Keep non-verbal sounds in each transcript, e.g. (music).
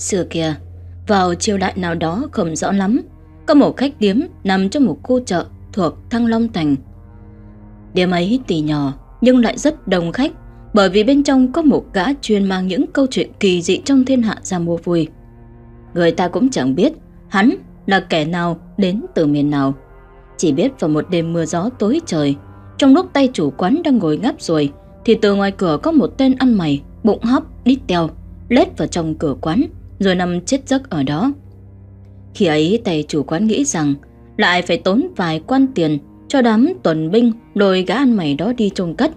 Xưa kia, vào triều đại nào đó không rõ lắm, có một khách điếm nằm trong một khu chợ thuộc Thăng Long Thành. Điếm ấy tỷ nhỏ nhưng lại rất đông khách bởi vì bên trong có một gã chuyên mang những câu chuyện kỳ dị trong thiên hạ ra mua vui. Người ta cũng chẳng biết hắn là kẻ nào đến từ miền nào. Chỉ biết vào một đêm mưa gió tối trời, trong lúc tay chủ quán đang ngồi ngáp rồi thì từ ngoài cửa có một tên ăn mày, bụng hóc, đít tèo lết vào trong cửa quán rồi nằm chết giấc ở đó. Khi ấy tay chủ quán nghĩ rằng lại phải tốn vài quan tiền cho đám tuần binh lôi gã ăn mày đó đi chôn cất,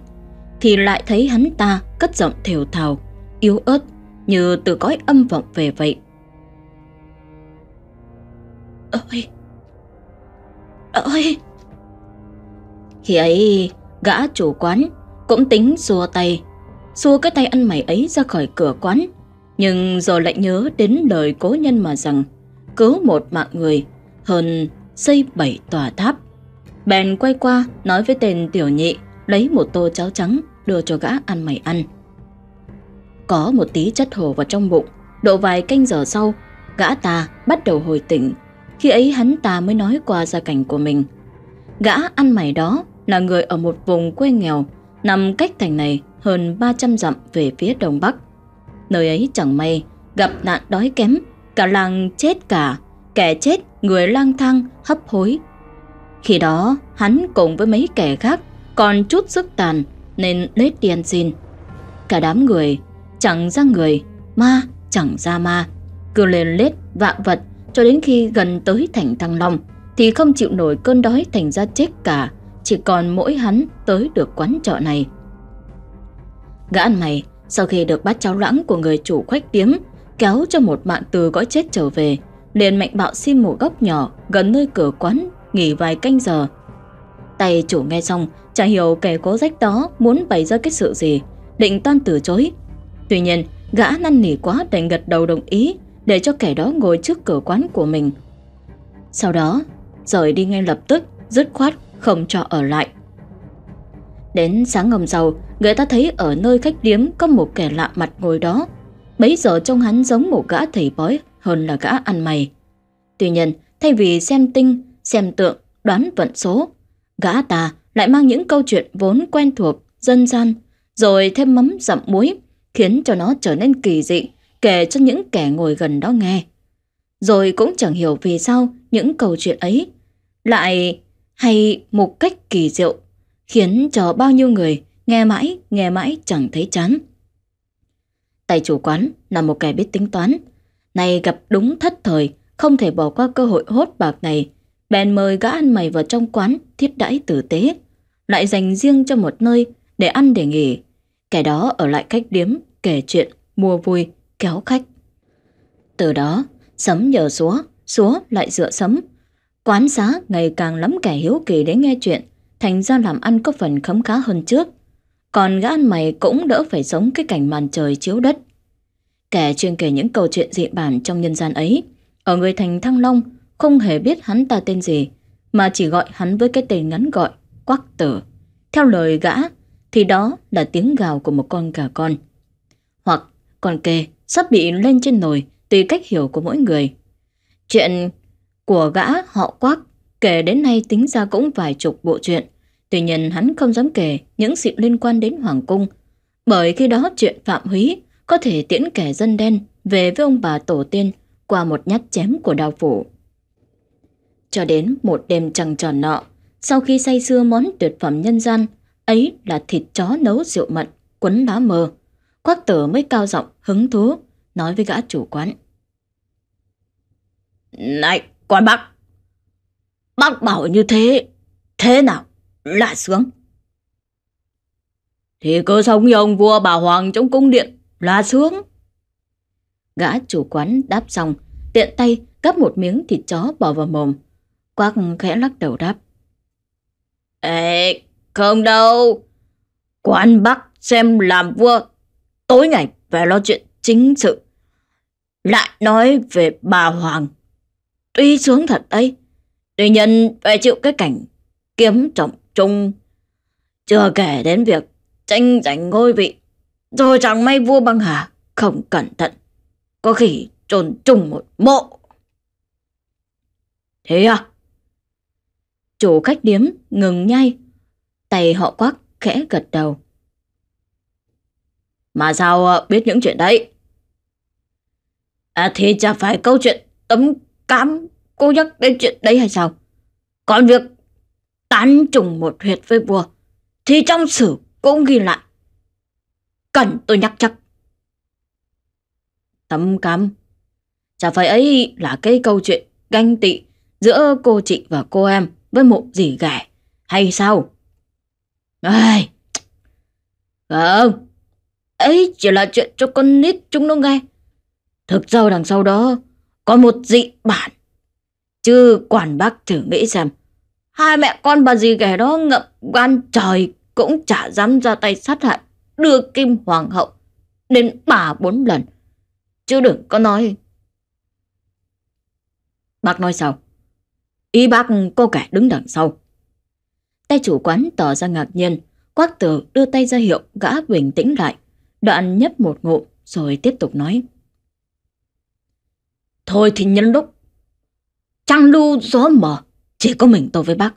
thì lại thấy hắn ta cất giọng thều thào, yếu ớt như từ cõi âm vọng về vậy. Ơi! Ơi! Khi ấy, gã chủ quán cũng tính xua tay, xua cái tay ăn mày ấy ra khỏi cửa quán nhưng rồi lại nhớ đến lời cố nhân mà rằng cứu một mạng người hơn xây bảy tòa tháp. Bèn quay qua nói với tên tiểu nhị lấy một tô cháo trắng đưa cho gã ăn mày ăn. Có một tí chất hồ vào trong bụng, độ vài canh giờ sau, gã ta bắt đầu hồi tỉnh. Khi ấy hắn ta mới nói qua gia cảnh của mình. Gã ăn mày đó là người ở một vùng quê nghèo, nằm cách thành này hơn 300 dặm về phía đông bắc. Nơi ấy chẳng may gặp nạn đói kém, cả làng chết cả, kẻ chết người lang thang hấp hối. Khi đó hắn cùng với mấy kẻ khác còn chút sức tàn nên lết tiền xin. Cả đám người chẳng ra người, ma chẳng ra ma, cứ lên lết vạ vật cho đến khi gần tới thành Thăng Long thì không chịu nổi cơn đói thành ra chết cả, chỉ còn mỗi hắn tới được quán trọ này. Gã ăn mày sau khi được bắt cháu lãng của người chủ khoách điếm, kéo cho một bạn từ gõ chết trở về, liền mạnh bạo xin một góc nhỏ gần nơi cửa quán, nghỉ vài canh giờ. Tay chủ nghe xong, chả hiểu kẻ cố rách đó muốn bày ra cái sự gì, định toan từ chối. Tuy nhiên, gã năn nỉ quá đành gật đầu đồng ý để cho kẻ đó ngồi trước cửa quán của mình. Sau đó, rời đi ngay lập tức, dứt khoát không cho ở lại. Đến sáng ngầm giàu người ta thấy ở nơi khách điếm có một kẻ lạ mặt ngồi đó. Bấy giờ trông hắn giống một gã thầy bói hơn là gã ăn mày. Tuy nhiên, thay vì xem tinh, xem tượng, đoán vận số, gã ta lại mang những câu chuyện vốn quen thuộc, dân gian, rồi thêm mắm dặm muối, khiến cho nó trở nên kỳ dị, kể cho những kẻ ngồi gần đó nghe. Rồi cũng chẳng hiểu vì sao những câu chuyện ấy lại hay một cách kỳ diệu khiến cho bao nhiêu người nghe mãi, nghe mãi chẳng thấy chán. Tại chủ quán là một kẻ biết tính toán, nay gặp đúng thất thời, không thể bỏ qua cơ hội hốt bạc này, bèn mời gã ăn mày vào trong quán thiết đãi tử tế, lại dành riêng cho một nơi để ăn để nghỉ. Kẻ đó ở lại khách điếm, kể chuyện, mua vui, kéo khách. Từ đó, sấm nhờ súa, súa lại dựa sấm. Quán xá ngày càng lắm kẻ hiếu kỳ đến nghe chuyện, thành ra làm ăn có phần khấm khá hơn trước. Còn gã ăn mày cũng đỡ phải sống cái cảnh màn trời chiếu đất. Kẻ chuyên kể những câu chuyện dị bản trong nhân gian ấy, ở người thành Thăng Long không hề biết hắn ta tên gì, mà chỉ gọi hắn với cái tên ngắn gọi, quắc tử. Theo lời gã, thì đó là tiếng gào của một con gà con. Hoặc con kê sắp bị lên trên nồi tùy cách hiểu của mỗi người. Chuyện của gã họ quắc Kể đến nay tính ra cũng vài chục bộ chuyện. Tuy nhiên hắn không dám kể những sự liên quan đến Hoàng Cung. Bởi khi đó chuyện Phạm Húy có thể tiễn kẻ dân đen về với ông bà tổ tiên qua một nhát chém của đào phủ. Cho đến một đêm trăng tròn nọ, sau khi say xưa món tuyệt phẩm nhân gian, ấy là thịt chó nấu rượu mận quấn lá mờ. Quác tử mới cao giọng hứng thú, nói với gã chủ quán. Này, quán bác, Bác bảo như thế, thế nào? Lại sướng Thì cứ sống như ông vua bà hoàng trong cung điện là sướng. Gã chủ quán đáp xong, tiện tay cắp một miếng thịt chó bỏ vào mồm. Quác khẽ lắc đầu đáp. Ê, không đâu. Quán bác xem làm vua. Tối ngày phải lo chuyện chính sự. Lại nói về bà Hoàng. Tuy sướng thật ấy Tuy nhiên phải chịu cái cảnh kiếm trọng trung. Chưa kể đến việc tranh giành ngôi vị. Rồi chẳng may vua băng hà không cẩn thận. Có khi trồn trùng một mộ. Thế à? Chủ khách điếm ngừng nhai. Tay họ quắc khẽ gật đầu. Mà sao ờ, biết những chuyện đấy? À thì chả phải câu chuyện tấm cám cô nhắc đến chuyện đấy hay sao? Còn việc tán trùng một huyệt với bùa thì trong sử cũng ghi lại. Cần tôi nhắc chắc. Tấm cắm. Chả phải ấy là cái câu chuyện ganh tị giữa cô chị và cô em với một dì ghẻ hay sao? Ai... Không, ấy chỉ là chuyện cho con nít chúng nó nghe. Thực ra đằng sau đó có một dị bản Chứ quản bác thử nghĩ xem, hai mẹ con bà gì kẻ đó ngậm gan trời cũng chả dám ra tay sát hại đưa Kim Hoàng hậu đến bà bốn lần. Chứ đừng có nói. Bác nói sao? Ý bác cô kẻ đứng đằng sau. Tay chủ quán tỏ ra ngạc nhiên, quác tử đưa tay ra hiệu gã bình tĩnh lại, đoạn nhấp một ngụm rồi tiếp tục nói. Thôi thì nhân lúc trăng lưu gió mở chỉ có mình tôi với bác.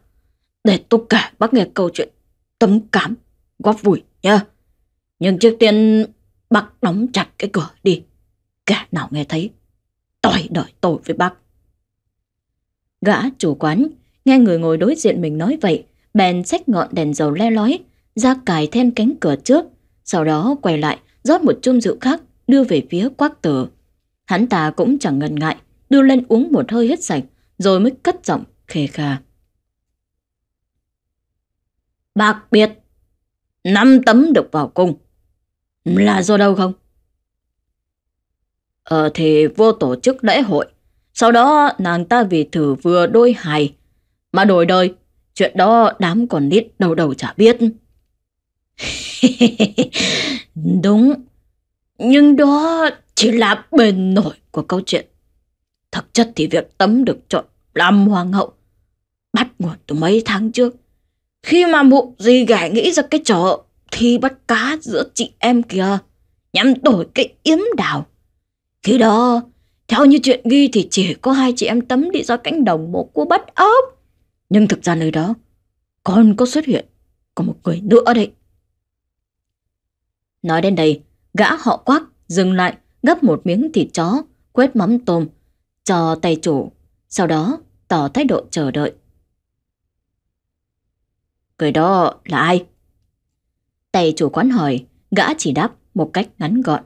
Để tôi kể bác nghe câu chuyện tấm cám, góp vui nhá. Nhưng trước tiên bác đóng chặt cái cửa đi. Kẻ nào nghe thấy, tỏi đợi tôi với bác. Gã chủ quán nghe người ngồi đối diện mình nói vậy, bèn xách ngọn đèn dầu le lói, ra cài then cánh cửa trước, sau đó quay lại rót một chum rượu khác đưa về phía quác tử. Hắn ta cũng chẳng ngần ngại, đưa lên uống một hơi hết sạch, rồi mới cất giọng khề khà. Bạc biệt, năm tấm được vào cung. Là do đâu không? Ờ thì vô tổ chức lễ hội, sau đó nàng ta vì thử vừa đôi hài, mà đổi đời, chuyện đó đám còn nít đầu đầu chả biết. (laughs) Đúng, nhưng đó chỉ là bề nổi của câu chuyện Thực chất thì việc Tấm được chọn làm hoàng hậu bắt nguồn từ mấy tháng trước. Khi mà mụ gì gải nghĩ ra cái trò thi bắt cá giữa chị em kìa, nhằm đổi cái yếm đào. Khi đó, theo như chuyện ghi thì chỉ có hai chị em Tấm đi ra cánh đồng một cua bắt ốc. Nhưng thực ra nơi đó, còn có xuất hiện có một người nữa đấy. Nói đến đây, gã họ quắc dừng lại gấp một miếng thịt chó, quét mắm tôm, cho tay chủ, sau đó tỏ thái độ chờ đợi. Người đó là ai? Tay chủ quán hỏi, gã chỉ đáp một cách ngắn gọn.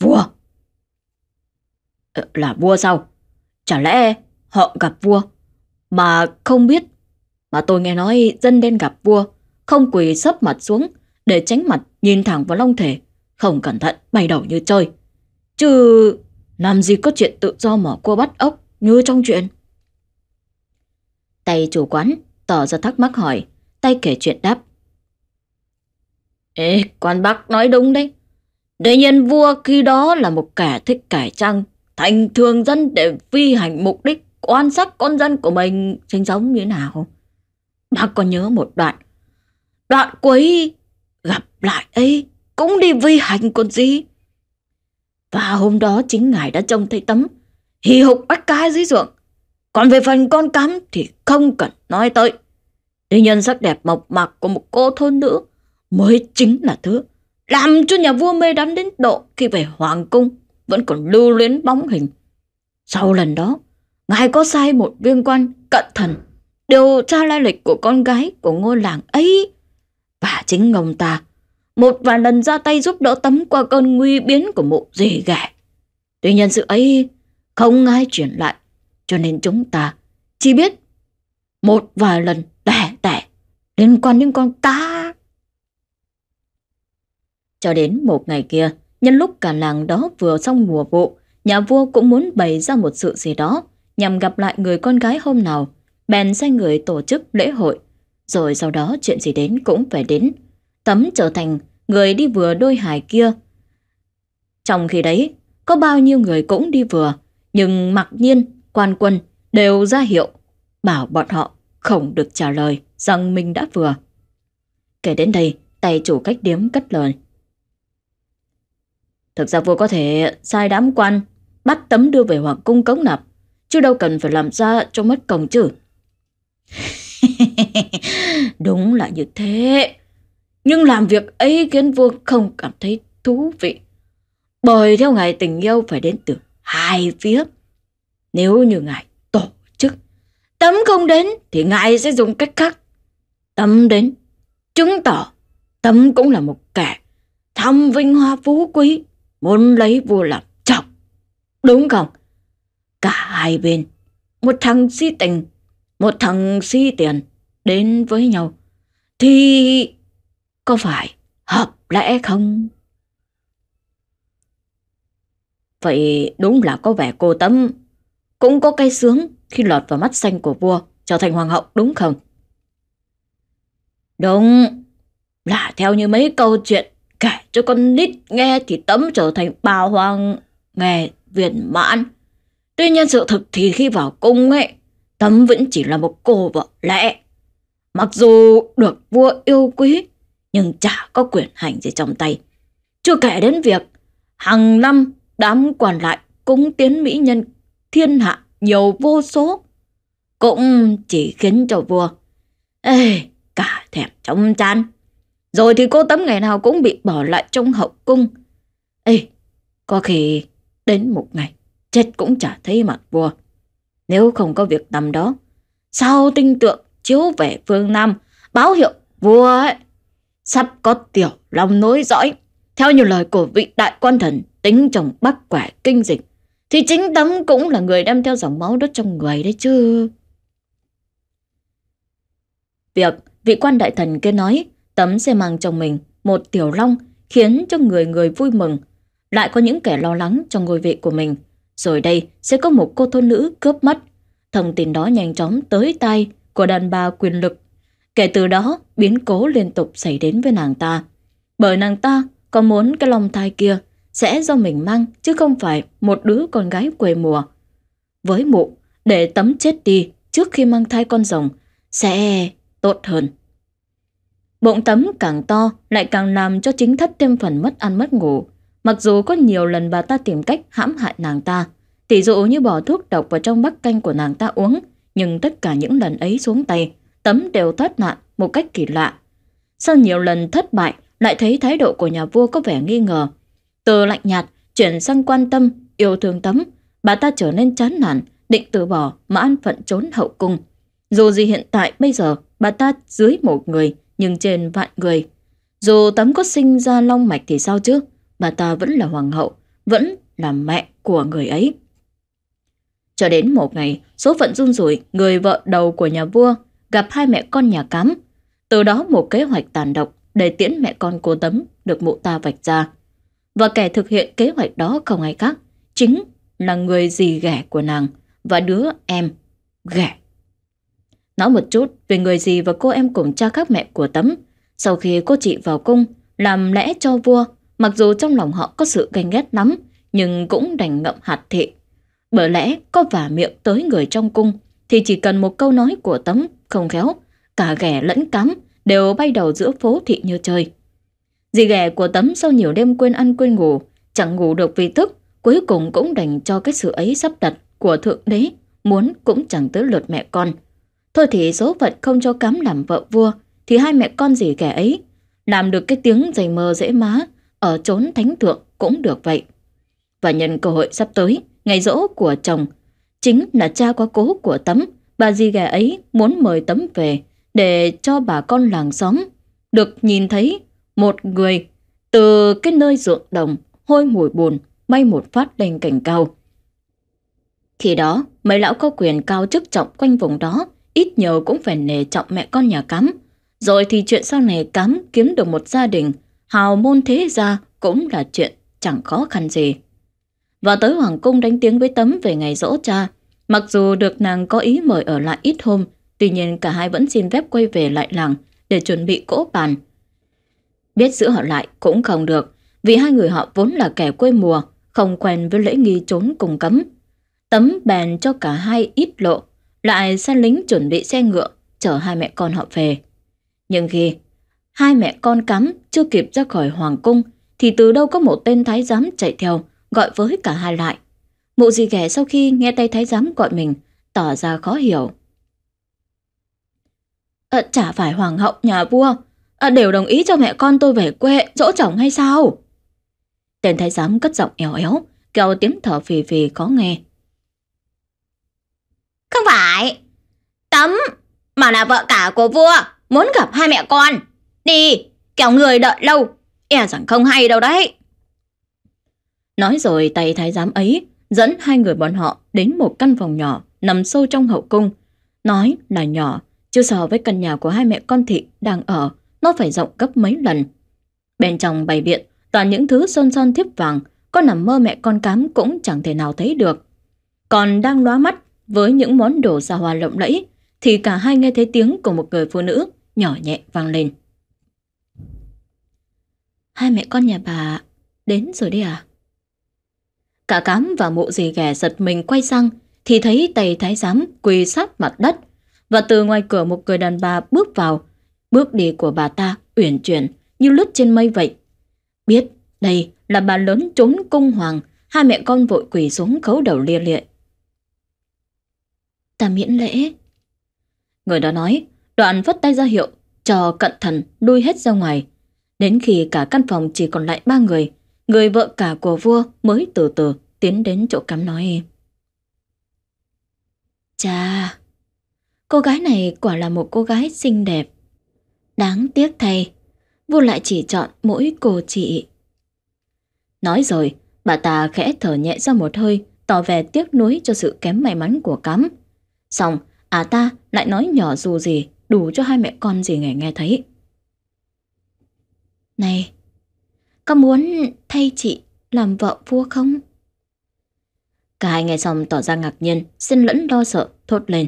Vua! Ờ, là vua sao? Chả lẽ họ gặp vua mà không biết? Mà tôi nghe nói dân đen gặp vua, không quỳ sấp mặt xuống để tránh mặt nhìn thẳng vào long thể, không cẩn thận bay đầu như chơi. Chứ làm gì có chuyện tự do mỏ cua bắt ốc như trong chuyện. Tay chủ quán tỏ ra thắc mắc hỏi, tay kể chuyện đáp. Ê, quan bác nói đúng đấy. Đế nhân vua khi đó là một kẻ thích cải trang, thành thường dân để vi hành mục đích quan sát con dân của mình sinh sống như thế nào không? Bác có nhớ một đoạn. Đoạn cuối gặp lại ấy cũng đi vi hành con gì. Và hôm đó chính ngài đã trông thấy tấm hì hục bắt cá dưới ruộng. Còn về phần con cám thì không cần nói tới. Tuy nhân sắc đẹp mộc mạc của một cô thôn nữ mới chính là thứ làm cho nhà vua mê đắm đến độ khi về hoàng cung vẫn còn lưu luyến bóng hình. Sau lần đó, ngài có sai một viên quan cận thần điều tra lai lịch của con gái của ngôi làng ấy. Và chính ông ta một vài lần ra tay giúp đỡ tấm qua cơn nguy biến của mụ dì ghẻ. Tuy nhiên sự ấy không ai chuyển lại, cho nên chúng ta chỉ biết một vài lần tẻ tẻ liên quan đến con cá. Cho đến một ngày kia, nhân lúc cả làng đó vừa xong mùa vụ, nhà vua cũng muốn bày ra một sự gì đó nhằm gặp lại người con gái hôm nào, bèn sai người tổ chức lễ hội. Rồi sau đó chuyện gì đến cũng phải đến. Tấm trở thành người đi vừa đôi hải kia. Trong khi đấy, có bao nhiêu người cũng đi vừa, nhưng mặc nhiên quan quân đều ra hiệu, bảo bọn họ không được trả lời rằng mình đã vừa. Kể đến đây, tay chủ cách điếm cất lời. Thực ra vua có thể sai đám quan, bắt tấm đưa về hoàng cung cống nạp, chứ đâu cần phải làm ra cho mất công chứ. (laughs) Đúng là như thế. Nhưng làm việc ấy khiến vua không cảm thấy thú vị. Bởi theo ngài tình yêu phải đến từ hai phía. Nếu như ngài tổ chức, tấm không đến thì ngài sẽ dùng cách khác. Tấm đến, chứng tỏ tấm cũng là một kẻ thăm vinh hoa phú quý, muốn lấy vua làm chồng. Đúng không? Cả hai bên, một thằng si tình, một thằng si tiền đến với nhau. Thì có phải hợp lẽ không? Vậy đúng là có vẻ cô tấm Cũng có cái sướng khi lọt vào mắt xanh của vua Trở thành hoàng hậu đúng không? Đúng Là theo như mấy câu chuyện Kể cho con nít nghe thì tấm trở thành bà hoàng nghề viên mãn Tuy nhiên sự thực thì khi vào cung ấy Tấm vẫn chỉ là một cô vợ lẽ Mặc dù được vua yêu quý nhưng chả có quyền hành gì trong tay. Chưa kể đến việc, hàng năm đám quản lại cúng tiến mỹ nhân thiên hạ nhiều vô số, cũng chỉ khiến cho vua, ê, cả thèm trong chán. Rồi thì cô tấm ngày nào cũng bị bỏ lại trong hậu cung. Ê, có khi đến một ngày, chết cũng chả thấy mặt vua. Nếu không có việc tầm đó, sao tinh tượng chiếu về phương Nam báo hiệu vua ấy sắp có tiểu long nối dõi. Theo như lời của vị đại quan thần tính chồng bắc quẻ kinh dịch, thì chính tấm cũng là người đem theo dòng máu đốt trong người đấy chứ. Việc vị quan đại thần kia nói tấm sẽ mang chồng mình một tiểu long khiến cho người người vui mừng. Lại có những kẻ lo lắng cho ngôi vị của mình. Rồi đây sẽ có một cô thôn nữ cướp mất. Thông tin đó nhanh chóng tới tay của đàn bà quyền lực Kể từ đó, biến cố liên tục xảy đến với nàng ta. Bởi nàng ta có muốn cái lòng thai kia sẽ do mình mang chứ không phải một đứa con gái quê mùa. Với mụ, để tấm chết đi trước khi mang thai con rồng sẽ tốt hơn. Bụng tấm càng to lại càng làm cho chính thất thêm phần mất ăn mất ngủ. Mặc dù có nhiều lần bà ta tìm cách hãm hại nàng ta, tỷ dụ như bỏ thuốc độc vào trong bắp canh của nàng ta uống, nhưng tất cả những lần ấy xuống tay tấm đều thoát nạn một cách kỳ lạ. Sau nhiều lần thất bại, lại thấy thái độ của nhà vua có vẻ nghi ngờ. Từ lạnh nhạt, chuyển sang quan tâm, yêu thương tấm, bà ta trở nên chán nản, định từ bỏ mà an phận trốn hậu cung. Dù gì hiện tại bây giờ, bà ta dưới một người, nhưng trên vạn người. Dù tấm có sinh ra long mạch thì sao chứ, bà ta vẫn là hoàng hậu, vẫn là mẹ của người ấy. Cho đến một ngày, số phận run rủi, người vợ đầu của nhà vua gặp hai mẹ con nhà cám. Từ đó một kế hoạch tàn độc để tiễn mẹ con cô Tấm được mụ ta vạch ra. Và kẻ thực hiện kế hoạch đó không ai khác, chính là người dì ghẻ của nàng và đứa em ghẻ. Nói một chút về người dì và cô em cùng cha các mẹ của Tấm. Sau khi cô chị vào cung, làm lẽ cho vua, mặc dù trong lòng họ có sự ganh ghét lắm, nhưng cũng đành ngậm hạt thị. Bởi lẽ có vả miệng tới người trong cung, thì chỉ cần một câu nói của Tấm không khéo, cả ghẻ lẫn cắm đều bay đầu giữa phố thị như chơi. Dì ghẻ của tấm sau nhiều đêm quên ăn quên ngủ, chẳng ngủ được vì tức, cuối cùng cũng đành cho cái sự ấy sắp đặt của thượng đế, muốn cũng chẳng tới lượt mẹ con. Thôi thì số phận không cho cắm làm vợ vua, thì hai mẹ con dì ghẻ ấy làm được cái tiếng dày mờ dễ má ở chốn thánh thượng cũng được vậy. Và nhân cơ hội sắp tới, ngày rỗ của chồng, chính là cha quá cố của tấm bà dì gà ấy muốn mời tấm về để cho bà con làng xóm được nhìn thấy một người từ cái nơi ruộng đồng hôi mùi bùn bay một phát lên cảnh cao. Khi đó, mấy lão có quyền cao chức trọng quanh vùng đó, ít nhiều cũng phải nề trọng mẹ con nhà cắm. Rồi thì chuyện sau này cắm kiếm được một gia đình, hào môn thế gia cũng là chuyện chẳng khó khăn gì. Và tới Hoàng Cung đánh tiếng với Tấm về ngày dỗ cha, Mặc dù được nàng có ý mời ở lại ít hôm, tuy nhiên cả hai vẫn xin phép quay về lại làng để chuẩn bị cỗ bàn. Biết giữ họ lại cũng không được, vì hai người họ vốn là kẻ quê mùa, không quen với lễ nghi trốn cùng cấm. Tấm bàn cho cả hai ít lộ, lại sai lính chuẩn bị xe ngựa, chở hai mẹ con họ về. Nhưng khi hai mẹ con cắm chưa kịp ra khỏi hoàng cung, thì từ đâu có một tên thái giám chạy theo, gọi với cả hai lại. Mụ gì ghẻ sau khi nghe tay thái giám gọi mình, tỏ ra khó hiểu. À, chả phải hoàng hậu nhà vua, à, đều đồng ý cho mẹ con tôi về quê dỗ chồng hay sao? Tên thái giám cất giọng éo éo, kêu tiếng thở phì phì khó nghe. Không phải, Tấm, mà là vợ cả của vua, muốn gặp hai mẹ con. Đi, kéo người đợi lâu, e rằng không hay đâu đấy. Nói rồi tay thái giám ấy dẫn hai người bọn họ đến một căn phòng nhỏ nằm sâu trong hậu cung. Nói là nhỏ, chưa so với căn nhà của hai mẹ con thị đang ở, nó phải rộng gấp mấy lần. Bên trong bày biện toàn những thứ son son thiếp vàng, con nằm mơ mẹ con cám cũng chẳng thể nào thấy được. Còn đang lóa mắt với những món đồ xa hoa lộng lẫy, thì cả hai nghe thấy tiếng của một người phụ nữ nhỏ nhẹ vang lên. Hai mẹ con nhà bà đến rồi đi à? Cả cám và mộ dì ghẻ giật mình quay sang thì thấy tay thái giám quỳ sát mặt đất và từ ngoài cửa một người đàn bà bước vào. Bước đi của bà ta uyển chuyển như lướt trên mây vậy. Biết đây là bà lớn trốn cung hoàng hai mẹ con vội quỳ xuống khấu đầu lia lịa. Ta miễn lễ. Người đó nói, đoạn vất tay ra hiệu, cho cận thần lui hết ra ngoài. Đến khi cả căn phòng chỉ còn lại ba người, người vợ cả của vua mới từ từ tiến đến chỗ cắm nói. Chà, cô gái này quả là một cô gái xinh đẹp. Đáng tiếc thay, vua lại chỉ chọn mỗi cô chị. Nói rồi, bà ta khẽ thở nhẹ ra một hơi, tỏ vẻ tiếc nuối cho sự kém may mắn của cắm. Xong, à ta lại nói nhỏ dù gì, đủ cho hai mẹ con gì nghe nghe thấy. Này, có muốn thay chị làm vợ vua không? Cả hai nghe xong tỏ ra ngạc nhiên, xin lẫn lo sợ, thốt lên.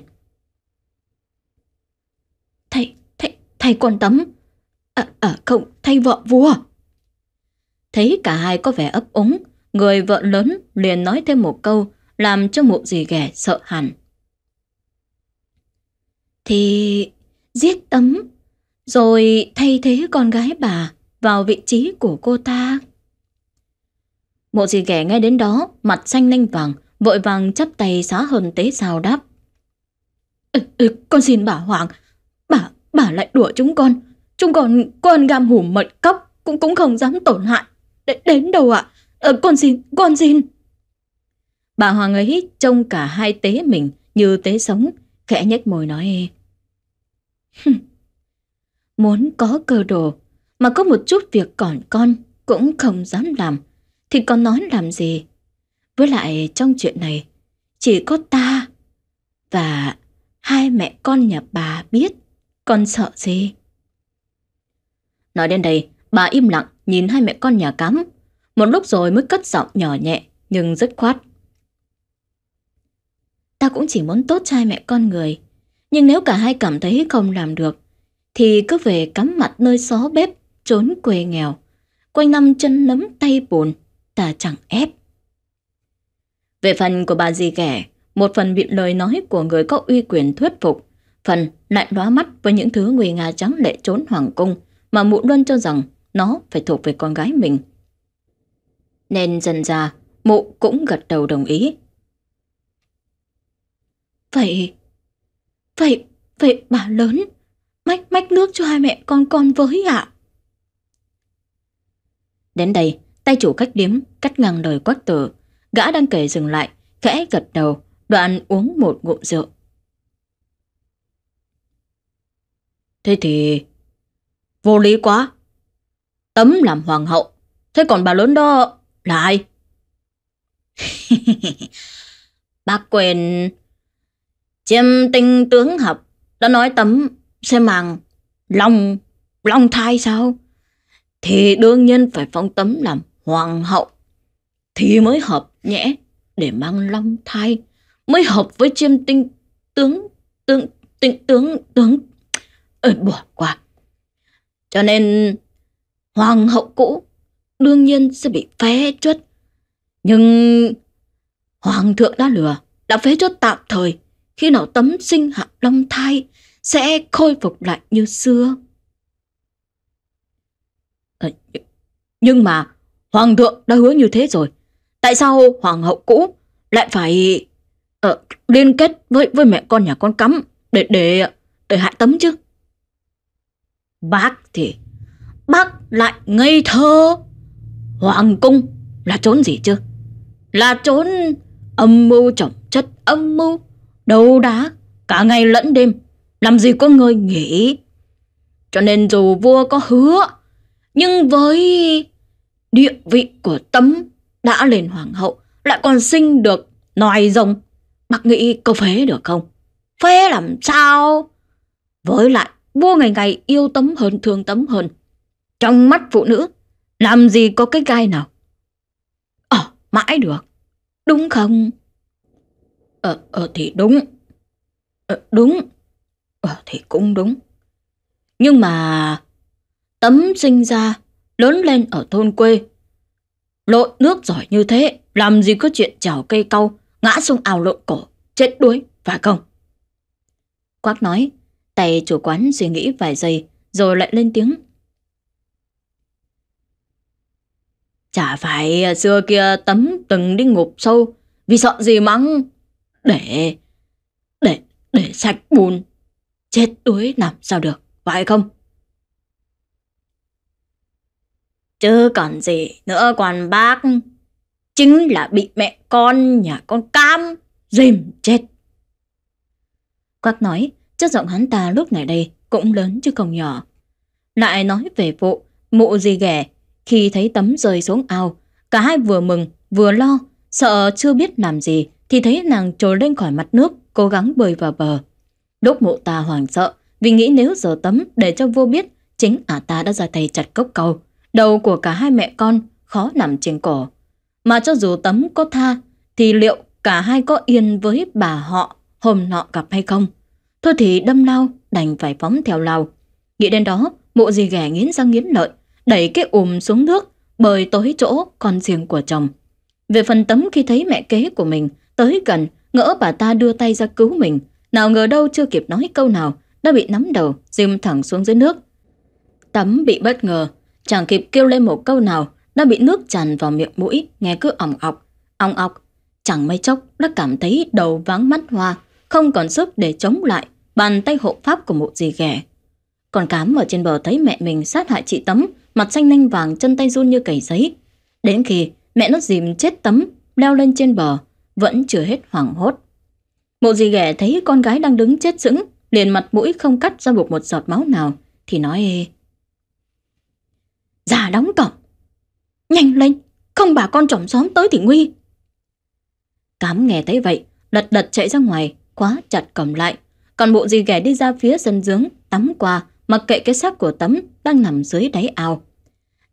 Thay, thay, thay con tấm. À, à không, thay vợ vua. Thấy cả hai có vẻ ấp úng, người vợ lớn liền nói thêm một câu làm cho mụ gì ghẻ sợ hẳn. Thì giết tấm, rồi thay thế con gái bà vào vị trí của cô ta. Mộ dì ghẻ nghe đến đó, mặt xanh lanh vàng, vội vàng chắp tay xá hơn tế sao đáp. Ê, ê, con xin bà Hoàng, bà, bà lại đùa chúng con. Chúng con, con gam hủ mật cóc, cũng cũng không dám tổn hại. Đ đến đâu ạ? À? con xin, con xin. Bà Hoàng ấy trông cả hai tế mình như tế sống, khẽ nhếch môi nói. Muốn có cơ đồ mà có một chút việc còn con cũng không dám làm, thì còn nói làm gì. Với lại trong chuyện này, chỉ có ta và hai mẹ con nhà bà biết, con sợ gì. Nói đến đây, bà im lặng nhìn hai mẹ con nhà cắm, một lúc rồi mới cất giọng nhỏ nhẹ nhưng rất khoát. Ta cũng chỉ muốn tốt cho hai mẹ con người, nhưng nếu cả hai cảm thấy không làm được, thì cứ về cắm mặt nơi xó bếp trốn quê nghèo, quanh năm chân nấm tay bùn, ta chẳng ép. Về phần của bà dì ghẻ, một phần bị lời nói của người có uy quyền thuyết phục, phần lại đóa mắt với những thứ người Nga trắng lệ trốn hoàng cung mà mụ luôn cho rằng nó phải thuộc về con gái mình. Nên dần ra, mụ cũng gật đầu đồng ý. Vậy, vậy, vậy bà lớn, mách mách nước cho hai mẹ con con với ạ. À? Đến đây, tay chủ khách điếm cắt ngang lời quát tử. Gã đang kể dừng lại, khẽ gật đầu, đoạn uống một ngụm rượu. Thế thì... Vô lý quá. Tấm làm hoàng hậu, thế còn bà lớn đó là ai? (laughs) Bác quên... Chiêm tinh tướng học đã nói tấm sẽ mang long long thai sao? thì đương nhiên phải phong tấm làm hoàng hậu thì mới hợp nhẽ để mang long thai mới hợp với chiêm tinh tướng tướng tinh tướng tướng ơi bỏ qua cho nên hoàng hậu cũ đương nhiên sẽ bị phế truất nhưng hoàng thượng đã lừa đã phế truất tạm thời khi nào tấm sinh hạ long thai sẽ khôi phục lại như xưa Ờ, nhưng mà hoàng thượng đã hứa như thế rồi. Tại sao hoàng hậu cũ lại phải uh, liên kết với với mẹ con nhà con cắm để để để hại tấm chứ? Bác thì bác lại ngây thơ. Hoàng cung là trốn gì chứ? Là trốn âm mưu trọng chất âm mưu, đấu đá cả ngày lẫn đêm, làm gì có người nghĩ Cho nên dù vua có hứa nhưng với địa vị của Tấm đã lên hoàng hậu, lại còn sinh được nòi rồng, bác nghĩ có phế được không? Phế làm sao? Với lại, vua ngày ngày yêu Tấm hơn thương Tấm hơn. Trong mắt phụ nữ, làm gì có cái gai nào? Ờ, mãi được. Đúng không? Ờ, ờ thì đúng. Ờ, đúng. Ờ thì cũng đúng. Nhưng mà Tấm sinh ra, lớn lên ở thôn quê. lội nước giỏi như thế, làm gì có chuyện trèo cây cau, ngã xuống ao lộn cổ, chết đuối, phải không? quát nói, tay chủ quán suy nghĩ vài giây rồi lại lên tiếng. Chả phải xưa kia tấm từng đi ngục sâu, vì sợ gì mắng, để, để, để sạch bùn, chết đuối làm sao được, phải không? Chứ còn gì nữa còn bác Chính là bị mẹ con nhà con cam Dìm chết Quác nói Chất giọng hắn ta lúc này đây Cũng lớn chứ không nhỏ Lại nói về vụ mụ gì ghẻ Khi thấy tấm rơi xuống ao Cả hai vừa mừng vừa lo Sợ chưa biết làm gì Thì thấy nàng trồi lên khỏi mặt nước Cố gắng bơi vào bờ Lúc mụ ta hoảng sợ Vì nghĩ nếu giờ tấm để cho vô biết Chính ả ta đã ra tay chặt cốc cầu Đầu của cả hai mẹ con khó nằm trên cổ. Mà cho dù tấm có tha, thì liệu cả hai có yên với bà họ hôm nọ gặp hay không? Thôi thì đâm lao, đành phải phóng theo lao. Nghĩ đến đó, mụ gì ghẻ nghiến răng nghiến lợi, đẩy cái ùm xuống nước, bơi tới chỗ con riêng của chồng. Về phần tấm khi thấy mẹ kế của mình tới gần, ngỡ bà ta đưa tay ra cứu mình. Nào ngờ đâu chưa kịp nói câu nào, đã bị nắm đầu, dìm thẳng xuống dưới nước. Tấm bị bất ngờ, Chẳng kịp kêu lên một câu nào, đã bị nước tràn vào miệng mũi, nghe cứ ỏng ọc, ong ọc. Chẳng mấy chốc đã cảm thấy đầu váng mắt hoa, không còn sức để chống lại bàn tay hộ pháp của mụ dì ghẻ. Còn cám ở trên bờ thấy mẹ mình sát hại chị Tấm, mặt xanh nanh vàng chân tay run như cầy giấy. Đến khi mẹ nó dìm chết Tấm, leo lên trên bờ, vẫn chưa hết hoảng hốt. Mụ dì ghẻ thấy con gái đang đứng chết sững, liền mặt mũi không cắt ra buộc một giọt máu nào, thì nói Già đóng cổng. Nhanh lên, không bà con chồng xóm tới thì nguy. Cám nghe thấy vậy, đật đật chạy ra ngoài, khóa chặt cổng lại. Còn bộ gì ghẻ đi ra phía sân giếng, tắm qua, mặc kệ cái xác của tấm đang nằm dưới đáy ao.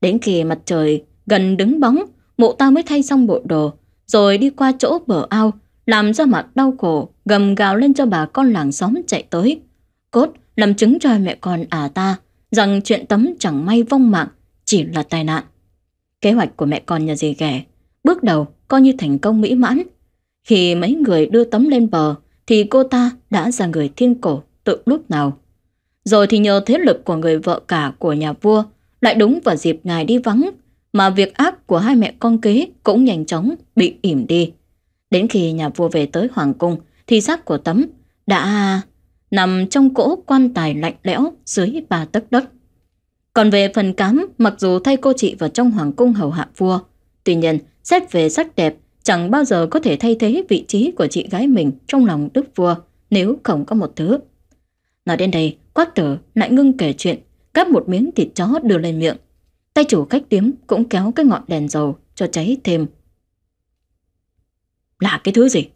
Đến khi mặt trời gần đứng bóng, mụ ta mới thay xong bộ đồ, rồi đi qua chỗ bờ ao, làm ra mặt đau khổ, gầm gào lên cho bà con làng xóm chạy tới. Cốt làm chứng cho mẹ con à ta rằng chuyện tấm chẳng may vong mạng chỉ là tai nạn. Kế hoạch của mẹ con nhà dì ghẻ bước đầu coi như thành công mỹ mãn. Khi mấy người đưa tấm lên bờ thì cô ta đã ra người thiên cổ tự lúc nào. Rồi thì nhờ thế lực của người vợ cả của nhà vua lại đúng vào dịp ngài đi vắng mà việc ác của hai mẹ con kế cũng nhanh chóng bị ỉm đi. Đến khi nhà vua về tới Hoàng Cung thì xác của tấm đã nằm trong cỗ quan tài lạnh lẽo dưới ba tấc đất. Còn về phần cám, mặc dù thay cô chị vào trong hoàng cung hầu hạ vua, tuy nhiên xét về sắc đẹp chẳng bao giờ có thể thay thế vị trí của chị gái mình trong lòng đức vua nếu không có một thứ. Nói đến đây, quát tử lại ngưng kể chuyện, gắp một miếng thịt chó đưa lên miệng. Tay chủ khách tiếm cũng kéo cái ngọn đèn dầu cho cháy thêm. Là cái thứ gì?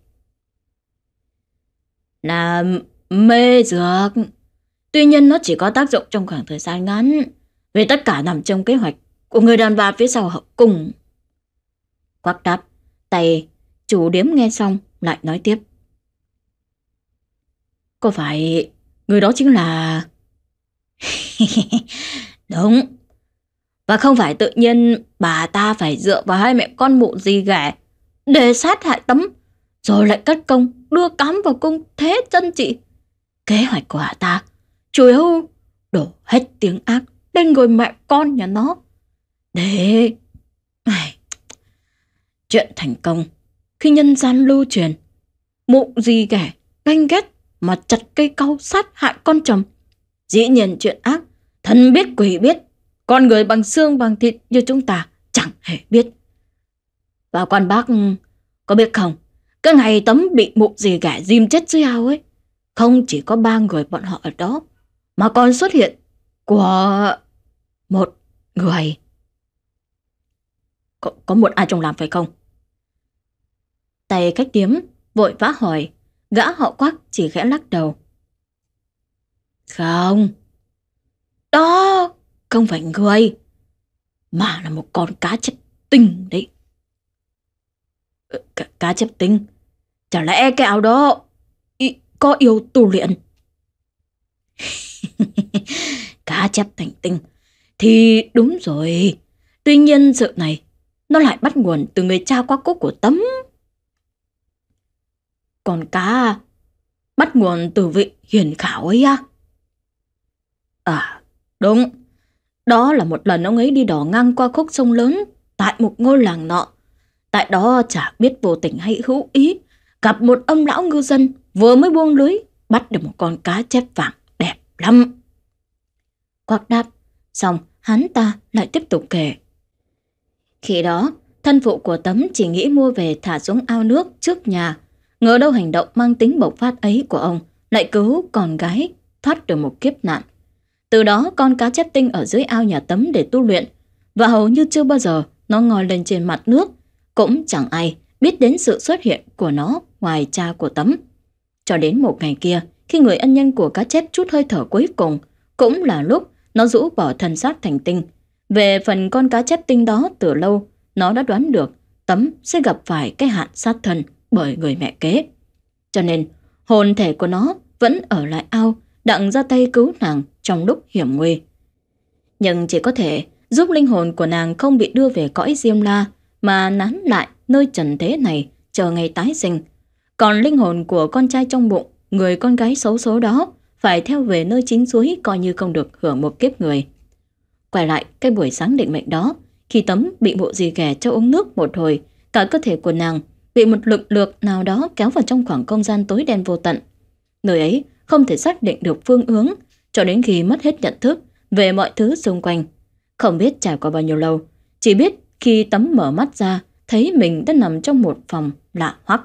Là mê dược. Tuy nhiên nó chỉ có tác dụng trong khoảng thời gian ngắn. Vì tất cả nằm trong kế hoạch của người đàn bà phía sau hậu cung. Quắc đáp, tay chủ điếm nghe xong lại nói tiếp. Có phải người đó chính là... (laughs) Đúng. Và không phải tự nhiên bà ta phải dựa vào hai mẹ con mụ gì ghẻ để sát hại tấm rồi lại cất công đưa cắm vào cung thế chân chị. Kế hoạch của bà ta chủ yếu đổ hết tiếng ác trên người mẹ con nhà nó để Ai... chuyện thành công khi nhân gian lưu truyền mụ gì kẻ ganh ghét mà chặt cây cau sát hại con chồng dĩ nhiên chuyện ác thần biết quỷ biết con người bằng xương bằng thịt như chúng ta chẳng hề biết và quan bác có biết không cái ngày tấm bị mụ gì kẻ dìm chết dưới ao ấy không chỉ có ba người bọn họ ở đó mà còn xuất hiện của một người... Có, có một ai trong làm phải không? Tay cách điếm, vội vã hỏi. Gã họ quắc chỉ khẽ lắc đầu. Không. Đó, không phải người. Mà là một con cá chép tinh đấy. Ờ, C cá chép tinh? Chả lẽ cái áo đó ý, có yêu tu luyện? (laughs) cá chép thành tinh thì đúng rồi. Tuy nhiên sự này, nó lại bắt nguồn từ người cha quá cố của Tấm. Còn cá bắt nguồn từ vị hiền khảo ấy á. À, đúng. Đó là một lần ông ấy đi đỏ ngang qua khúc sông lớn tại một ngôi làng nọ. Tại đó chả biết vô tình hay hữu ý, gặp một ông lão ngư dân vừa mới buông lưới bắt được một con cá chép vàng đẹp lắm. Quác đáp, Xong hắn ta lại tiếp tục kể Khi đó Thân phụ của Tấm chỉ nghĩ mua về thả xuống ao nước trước nhà Ngờ đâu hành động mang tính bộc phát ấy của ông Lại cứu con gái thoát được một kiếp nạn Từ đó con cá chép tinh ở dưới ao nhà Tấm để tu luyện Và hầu như chưa bao giờ nó ngồi lên trên mặt nước Cũng chẳng ai biết đến sự xuất hiện của nó ngoài cha của Tấm Cho đến một ngày kia Khi người ân nhân của cá chép chút hơi thở cuối cùng Cũng là lúc nó rũ bỏ thần sát thành tinh. Về phần con cá chép tinh đó từ lâu, nó đã đoán được Tấm sẽ gặp phải cái hạn sát thân bởi người mẹ kế. Cho nên, hồn thể của nó vẫn ở lại ao, đặng ra tay cứu nàng trong lúc hiểm nguy. Nhưng chỉ có thể giúp linh hồn của nàng không bị đưa về cõi Diêm La mà nán lại nơi trần thế này chờ ngày tái sinh. Còn linh hồn của con trai trong bụng, người con gái xấu số đó phải theo về nơi chính suối coi như không được hưởng một kiếp người. Quay lại cái buổi sáng định mệnh đó, khi tấm bị bộ gì ghẻ cho uống nước một hồi, cả cơ thể của nàng bị một lực lược nào đó kéo vào trong khoảng không gian tối đen vô tận. Nơi ấy không thể xác định được phương hướng cho đến khi mất hết nhận thức về mọi thứ xung quanh. Không biết trải qua bao nhiêu lâu, chỉ biết khi tấm mở mắt ra thấy mình đã nằm trong một phòng lạ hoắc.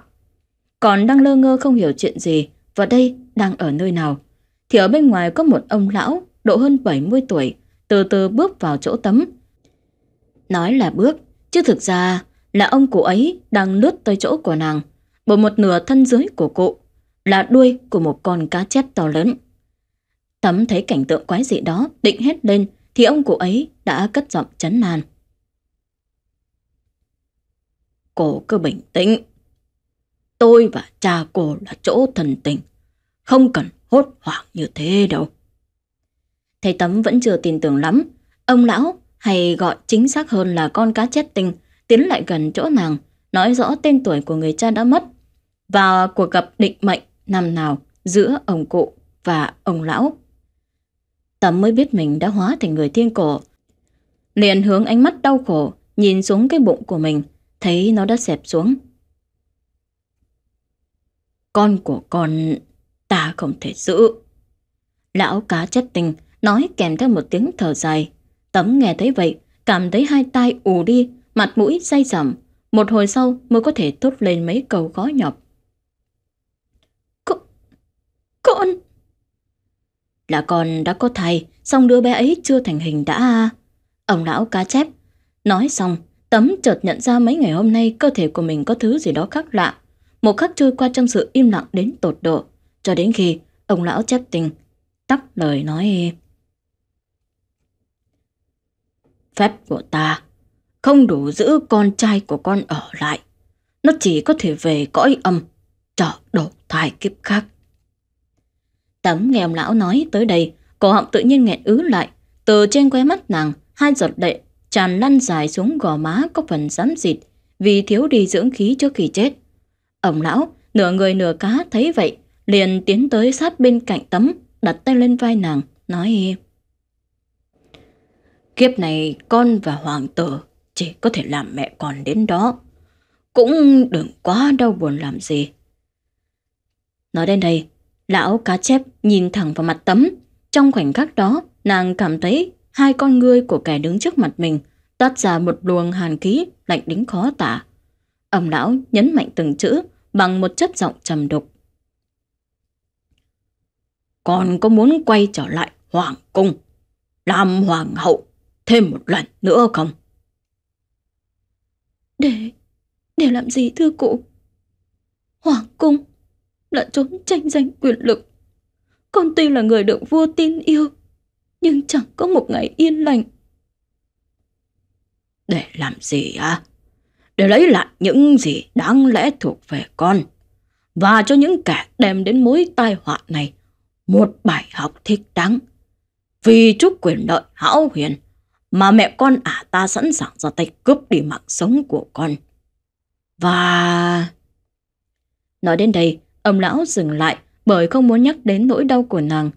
Còn đang lơ ngơ không hiểu chuyện gì và đây đang ở nơi nào thì ở bên ngoài có một ông lão độ hơn 70 tuổi từ từ bước vào chỗ tấm Nói là bước, chứ thực ra là ông cụ ấy đang lướt tới chỗ của nàng bởi một nửa thân dưới của cụ là đuôi của một con cá chép to lớn. tấm thấy cảnh tượng quái dị đó định hết lên thì ông cụ ấy đã cất giọng chấn nan. Cô cứ bình tĩnh. Tôi và cha cô là chỗ thần tình. Không cần hốt hoảng như thế đâu. Thầy Tấm vẫn chưa tin tưởng lắm. Ông lão, hay gọi chính xác hơn là con cá chết tinh, tiến lại gần chỗ nàng, nói rõ tên tuổi của người cha đã mất và cuộc gặp định mệnh năm nào giữa ông cụ và ông lão. Tấm mới biết mình đã hóa thành người thiên cổ. Liền hướng ánh mắt đau khổ, nhìn xuống cái bụng của mình, thấy nó đã xẹp xuống. Con của con ta không thể giữ. Lão cá chất tình nói kèm theo một tiếng thở dài. Tấm nghe thấy vậy, cảm thấy hai tay ù đi, mặt mũi say dầm Một hồi sau mới có thể thốt lên mấy câu khó nhọc. Con... con... Là con đã có thai, song đứa bé ấy chưa thành hình đã... À? Ông lão cá chép. Nói xong, Tấm chợt nhận ra mấy ngày hôm nay cơ thể của mình có thứ gì đó khác lạ. Một khắc trôi qua trong sự im lặng đến tột độ cho đến khi ông lão chép tình tắt lời nói Phép của ta không đủ giữ con trai của con ở lại. Nó chỉ có thể về cõi âm, trở đổ thai kiếp khác. Tấm nghe ông lão nói tới đây, cổ họng tự nhiên nghẹn ứ lại. Từ trên qué mắt nàng, hai giọt lệ tràn lăn dài xuống gò má có phần rắn rịt vì thiếu đi dưỡng khí trước khi chết. Ông lão, nửa người nửa cá thấy vậy liền tiến tới sát bên cạnh tấm, đặt tay lên vai nàng, nói Kiếp này con và hoàng tử chỉ có thể làm mẹ còn đến đó. Cũng đừng quá đau buồn làm gì. Nói đến đây, lão cá chép nhìn thẳng vào mặt tấm. Trong khoảnh khắc đó, nàng cảm thấy hai con ngươi của kẻ đứng trước mặt mình toát ra một luồng hàn khí lạnh đến khó tả. Ông lão nhấn mạnh từng chữ bằng một chất giọng trầm đục con có muốn quay trở lại hoàng cung, làm hoàng hậu thêm một lần nữa không? Để, để làm gì thưa cụ? Hoàng cung là trốn tranh giành quyền lực. Con tuy là người được vua tin yêu, nhưng chẳng có một ngày yên lành. Để làm gì á? À? Để lấy lại những gì đáng lẽ thuộc về con và cho những kẻ đem đến mối tai họa này một bài học thích đáng. Vì chút quyền lợi hão huyền mà mẹ con ả à ta sẵn sàng ra tay cướp đi mạng sống của con. Và... Nói đến đây, ông lão dừng lại bởi không muốn nhắc đến nỗi đau của nàng.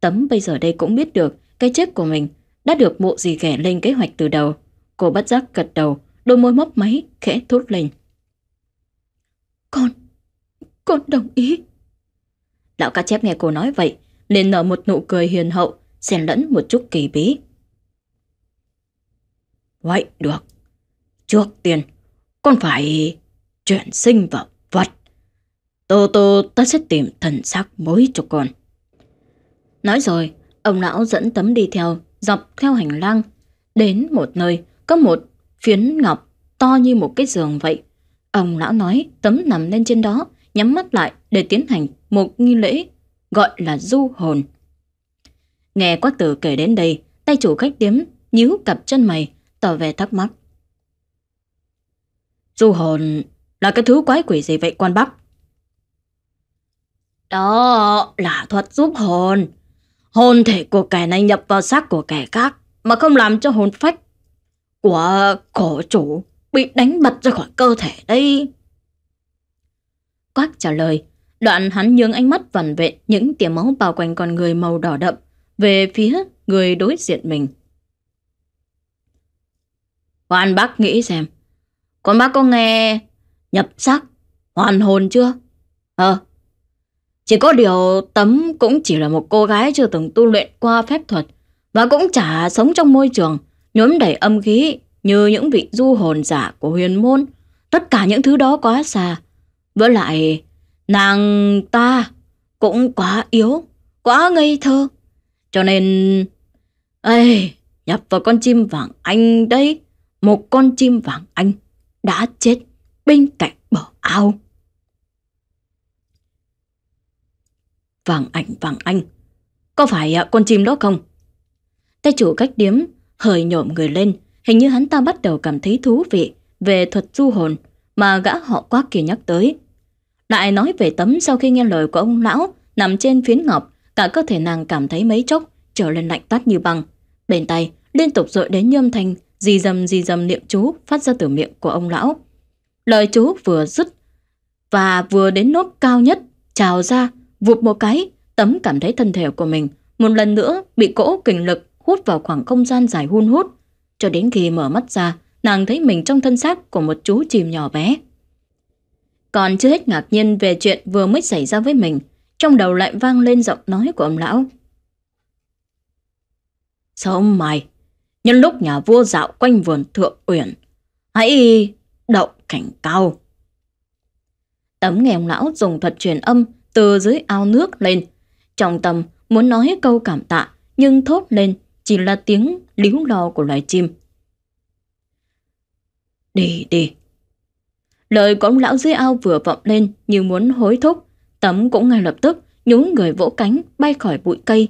Tấm bây giờ đây cũng biết được cái chết của mình đã được mộ gì ghẻ lên kế hoạch từ đầu. Cô bất giác gật đầu, đôi môi mấp máy, khẽ thốt lên. Con, con đồng ý. Lão cá chép nghe cô nói vậy, liền nở một nụ cười hiền hậu, xen lẫn một chút kỳ bí. Vậy được. Trước tiên, con phải chuyển sinh vào vật. Tô tô ta sẽ tìm thần xác mới cho con. Nói rồi, ông lão dẫn tấm đi theo, dọc theo hành lang. Đến một nơi, có một phiến ngọc to như một cái giường vậy. Ông lão nói tấm nằm lên trên đó, nhắm mắt lại để tiến hành một nghi lễ gọi là du hồn. Nghe quách tử kể đến đây, tay chủ khách điếm nhíu cặp chân mày, tỏ vẻ thắc mắc. Du hồn là cái thứ quái quỷ gì vậy quan bắc? Đó là thuật giúp hồn. Hồn thể của kẻ này nhập vào xác của kẻ khác mà không làm cho hồn phách của cổ chủ bị đánh bật ra khỏi cơ thể đây quát trả lời. Đoạn hắn nhướng ánh mắt vằn vện những tia máu bao quanh con người màu đỏ đậm về phía người đối diện mình. Hoàn bác nghĩ xem, con bác có nghe nhập sắc, hoàn hồn chưa? Ờ, chỉ có điều Tấm cũng chỉ là một cô gái chưa từng tu luyện qua phép thuật và cũng chả sống trong môi trường nhóm đầy âm khí như những vị du hồn giả của huyền môn. Tất cả những thứ đó quá xa, với lại, nàng ta cũng quá yếu, quá ngây thơ. Cho nên... Ê, nhập vào con chim vàng anh đấy. Một con chim vàng anh đã chết bên cạnh bờ ao. Vàng ảnh vàng anh, có phải à, con chim đó không? Tay chủ cách điếm, hơi nhộm người lên, hình như hắn ta bắt đầu cảm thấy thú vị về thuật du hồn mà gã họ quá kia nhắc tới. Lại nói về tấm sau khi nghe lời của ông lão, nằm trên phiến ngọc, cả cơ thể nàng cảm thấy mấy chốc, trở lên lạnh tắt như băng. Bên tay, liên tục dội đến nhâm thanh, di dầm di dầm niệm chú phát ra từ miệng của ông lão. Lời chú vừa dứt và vừa đến nốt cao nhất, trào ra, vụt một cái, tấm cảm thấy thân thể của mình một lần nữa bị cỗ kình lực hút vào khoảng không gian dài hun hút. Cho đến khi mở mắt ra, nàng thấy mình trong thân xác của một chú chim nhỏ bé còn chưa hết ngạc nhiên về chuyện vừa mới xảy ra với mình, trong đầu lại vang lên giọng nói của ông lão. Sao ông mày, nhân lúc nhà vua dạo quanh vườn thượng uyển, hãy đậu cảnh cao. Tấm nghe ông lão dùng thuật truyền âm từ dưới ao nước lên, trọng tâm muốn nói câu cảm tạ nhưng thốt lên chỉ là tiếng líu lo của loài chim. Đi đi, Lời của ông lão dưới ao vừa vọng lên như muốn hối thúc. Tấm cũng ngay lập tức nhún người vỗ cánh bay khỏi bụi cây.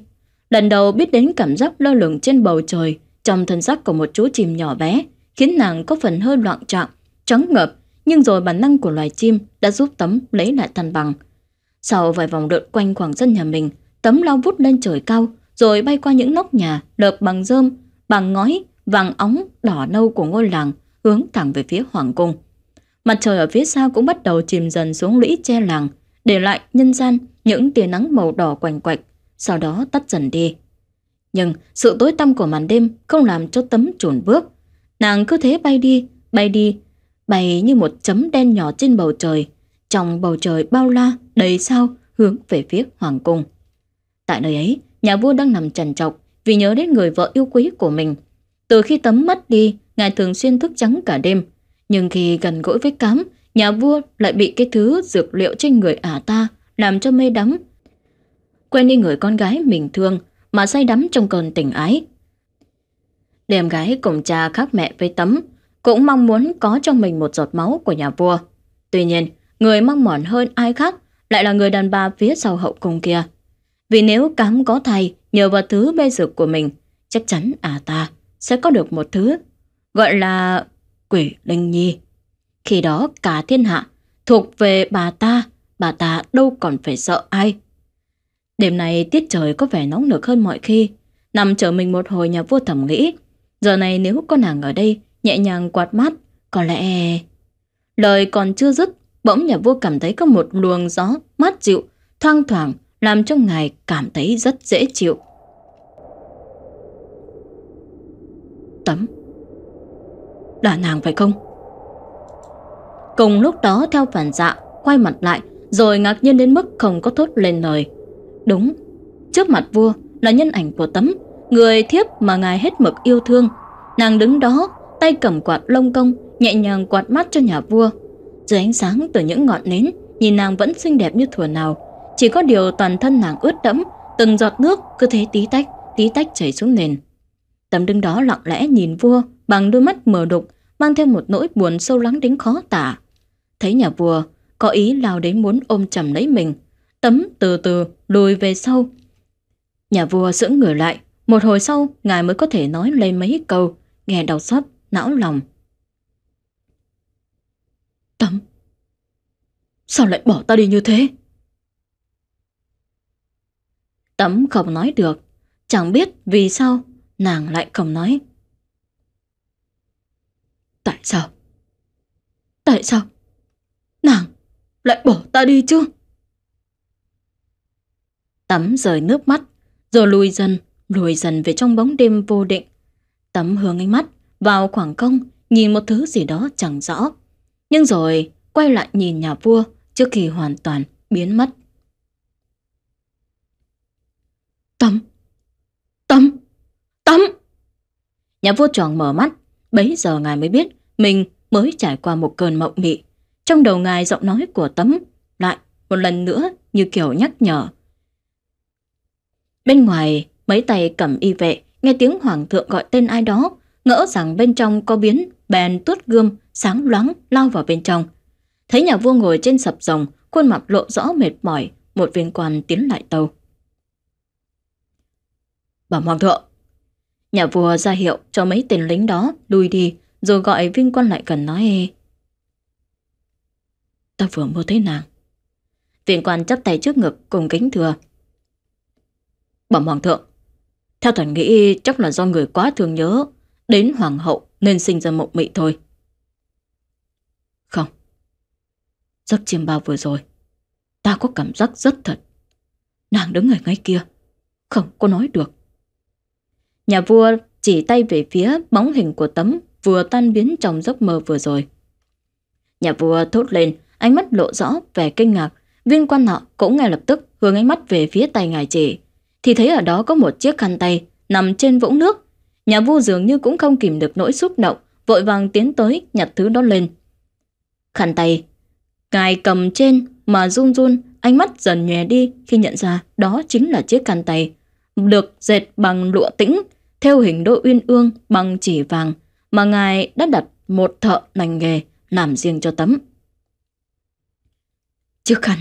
Lần đầu biết đến cảm giác lơ lửng trên bầu trời trong thân xác của một chú chim nhỏ bé khiến nàng có phần hơi loạn trọng, trắng ngợp. Nhưng rồi bản năng của loài chim đã giúp Tấm lấy lại thăng bằng. Sau vài vòng lượn quanh khoảng sân nhà mình, Tấm lao vút lên trời cao rồi bay qua những nóc nhà lợp bằng rơm, bằng ngói, vàng ống, đỏ nâu của ngôi làng hướng thẳng về phía hoàng cung. Mặt trời ở phía sau cũng bắt đầu chìm dần xuống lũy che làng, để lại nhân gian những tia nắng màu đỏ quành quạch, sau đó tắt dần đi. Nhưng sự tối tăm của màn đêm không làm cho tấm trồn bước. Nàng cứ thế bay đi, bay đi, bay như một chấm đen nhỏ trên bầu trời, trong bầu trời bao la, đầy sao, hướng về phía hoàng cung. Tại nơi ấy, nhà vua đang nằm trần trọc vì nhớ đến người vợ yêu quý của mình. Từ khi tấm mất đi, ngài thường xuyên thức trắng cả đêm, nhưng khi gần gũi với cám nhà vua lại bị cái thứ dược liệu trên người ả ta làm cho mê đắm. Quên đi người con gái mình thương mà say đắm trong cơn tình ái. Đêm gái cùng cha khác mẹ với tấm, cũng mong muốn có cho mình một giọt máu của nhà vua. Tuy nhiên, người mong mòn hơn ai khác lại là người đàn bà phía sau hậu cung kia. Vì nếu cám có thầy nhờ vào thứ mê dược của mình, chắc chắn ả à ta sẽ có được một thứ gọi là quỷ Linh Nhi. Khi đó cả thiên hạ thuộc về bà ta, bà ta đâu còn phải sợ ai. Đêm nay tiết trời có vẻ nóng nực hơn mọi khi, nằm chờ mình một hồi nhà vua thẩm nghĩ. Giờ này nếu con nàng ở đây, nhẹ nhàng quạt mát, có lẽ... Lời còn chưa dứt, bỗng nhà vua cảm thấy có một luồng gió mát dịu, thoang thoảng, làm cho ngài cảm thấy rất dễ chịu. Tấm là nàng phải không? Cùng lúc đó theo phản dạ Quay mặt lại Rồi ngạc nhiên đến mức không có thốt lên lời Đúng Trước mặt vua là nhân ảnh của tấm Người thiếp mà ngài hết mực yêu thương Nàng đứng đó Tay cầm quạt lông công Nhẹ nhàng quạt mắt cho nhà vua Dưới ánh sáng từ những ngọn nến Nhìn nàng vẫn xinh đẹp như thuở nào Chỉ có điều toàn thân nàng ướt đẫm Từng giọt nước cứ thế tí tách Tí tách chảy xuống nền Tấm đứng đó lặng lẽ nhìn vua bằng đôi mắt mở đục, mang theo một nỗi buồn sâu lắng đến khó tả. Thấy nhà vua, có ý lao đến muốn ôm chầm lấy mình, tấm từ từ lùi về sau. Nhà vua dưỡng người lại, một hồi sau ngài mới có thể nói lên mấy câu, nghe đau xót, não lòng. Tấm, sao lại bỏ ta đi như thế? Tấm không nói được, chẳng biết vì sao nàng lại không nói. Tại sao? Tại sao? Nàng lại bỏ ta đi chứ? Tắm rời nước mắt, rồi lùi dần, lùi dần về trong bóng đêm vô định. Tắm hướng ánh mắt vào khoảng không, nhìn một thứ gì đó chẳng rõ. Nhưng rồi quay lại nhìn nhà vua trước khi hoàn toàn biến mất. Tắm! Tắm! Tắm! Nhà vua tròn mở mắt, bấy giờ ngài mới biết mình mới trải qua một cơn mộng mị. Trong đầu ngài giọng nói của Tấm lại một lần nữa như kiểu nhắc nhở. Bên ngoài, mấy tay cầm y vệ, nghe tiếng hoàng thượng gọi tên ai đó, ngỡ rằng bên trong có biến, bèn tuốt gươm, sáng loáng lao vào bên trong. Thấy nhà vua ngồi trên sập rồng, khuôn mặt lộ rõ mệt mỏi, một viên quan tiến lại tàu. Bảo hoàng thượng, nhà vua ra hiệu cho mấy tên lính đó lui đi, rồi gọi Vinh Quân lại cần nói Ta vừa mua thấy nàng viện quan chấp tay trước ngực cùng kính thừa Bẩm Hoàng thượng Theo thần nghĩ chắc là do người quá thường nhớ Đến Hoàng hậu nên sinh ra mộng mị thôi Không Giấc chiêm bao vừa rồi Ta có cảm giác rất thật Nàng đứng ở ngay kia Không có nói được Nhà vua chỉ tay về phía bóng hình của tấm vừa tan biến trong giấc mơ vừa rồi. Nhà vua thốt lên, ánh mắt lộ rõ vẻ kinh ngạc, viên quan họ cũng ngay lập tức hướng ánh mắt về phía tay ngài chỉ. Thì thấy ở đó có một chiếc khăn tay nằm trên vũng nước. Nhà vua dường như cũng không kìm được nỗi xúc động, vội vàng tiến tới nhặt thứ đó lên. Khăn tay, ngài cầm trên mà run run, ánh mắt dần nhòe đi khi nhận ra đó chính là chiếc khăn tay, được dệt bằng lụa tĩnh, theo hình đôi uyên ương bằng chỉ vàng, mà ngài đã đặt một thợ lành nghề làm riêng cho tấm. trước khăn.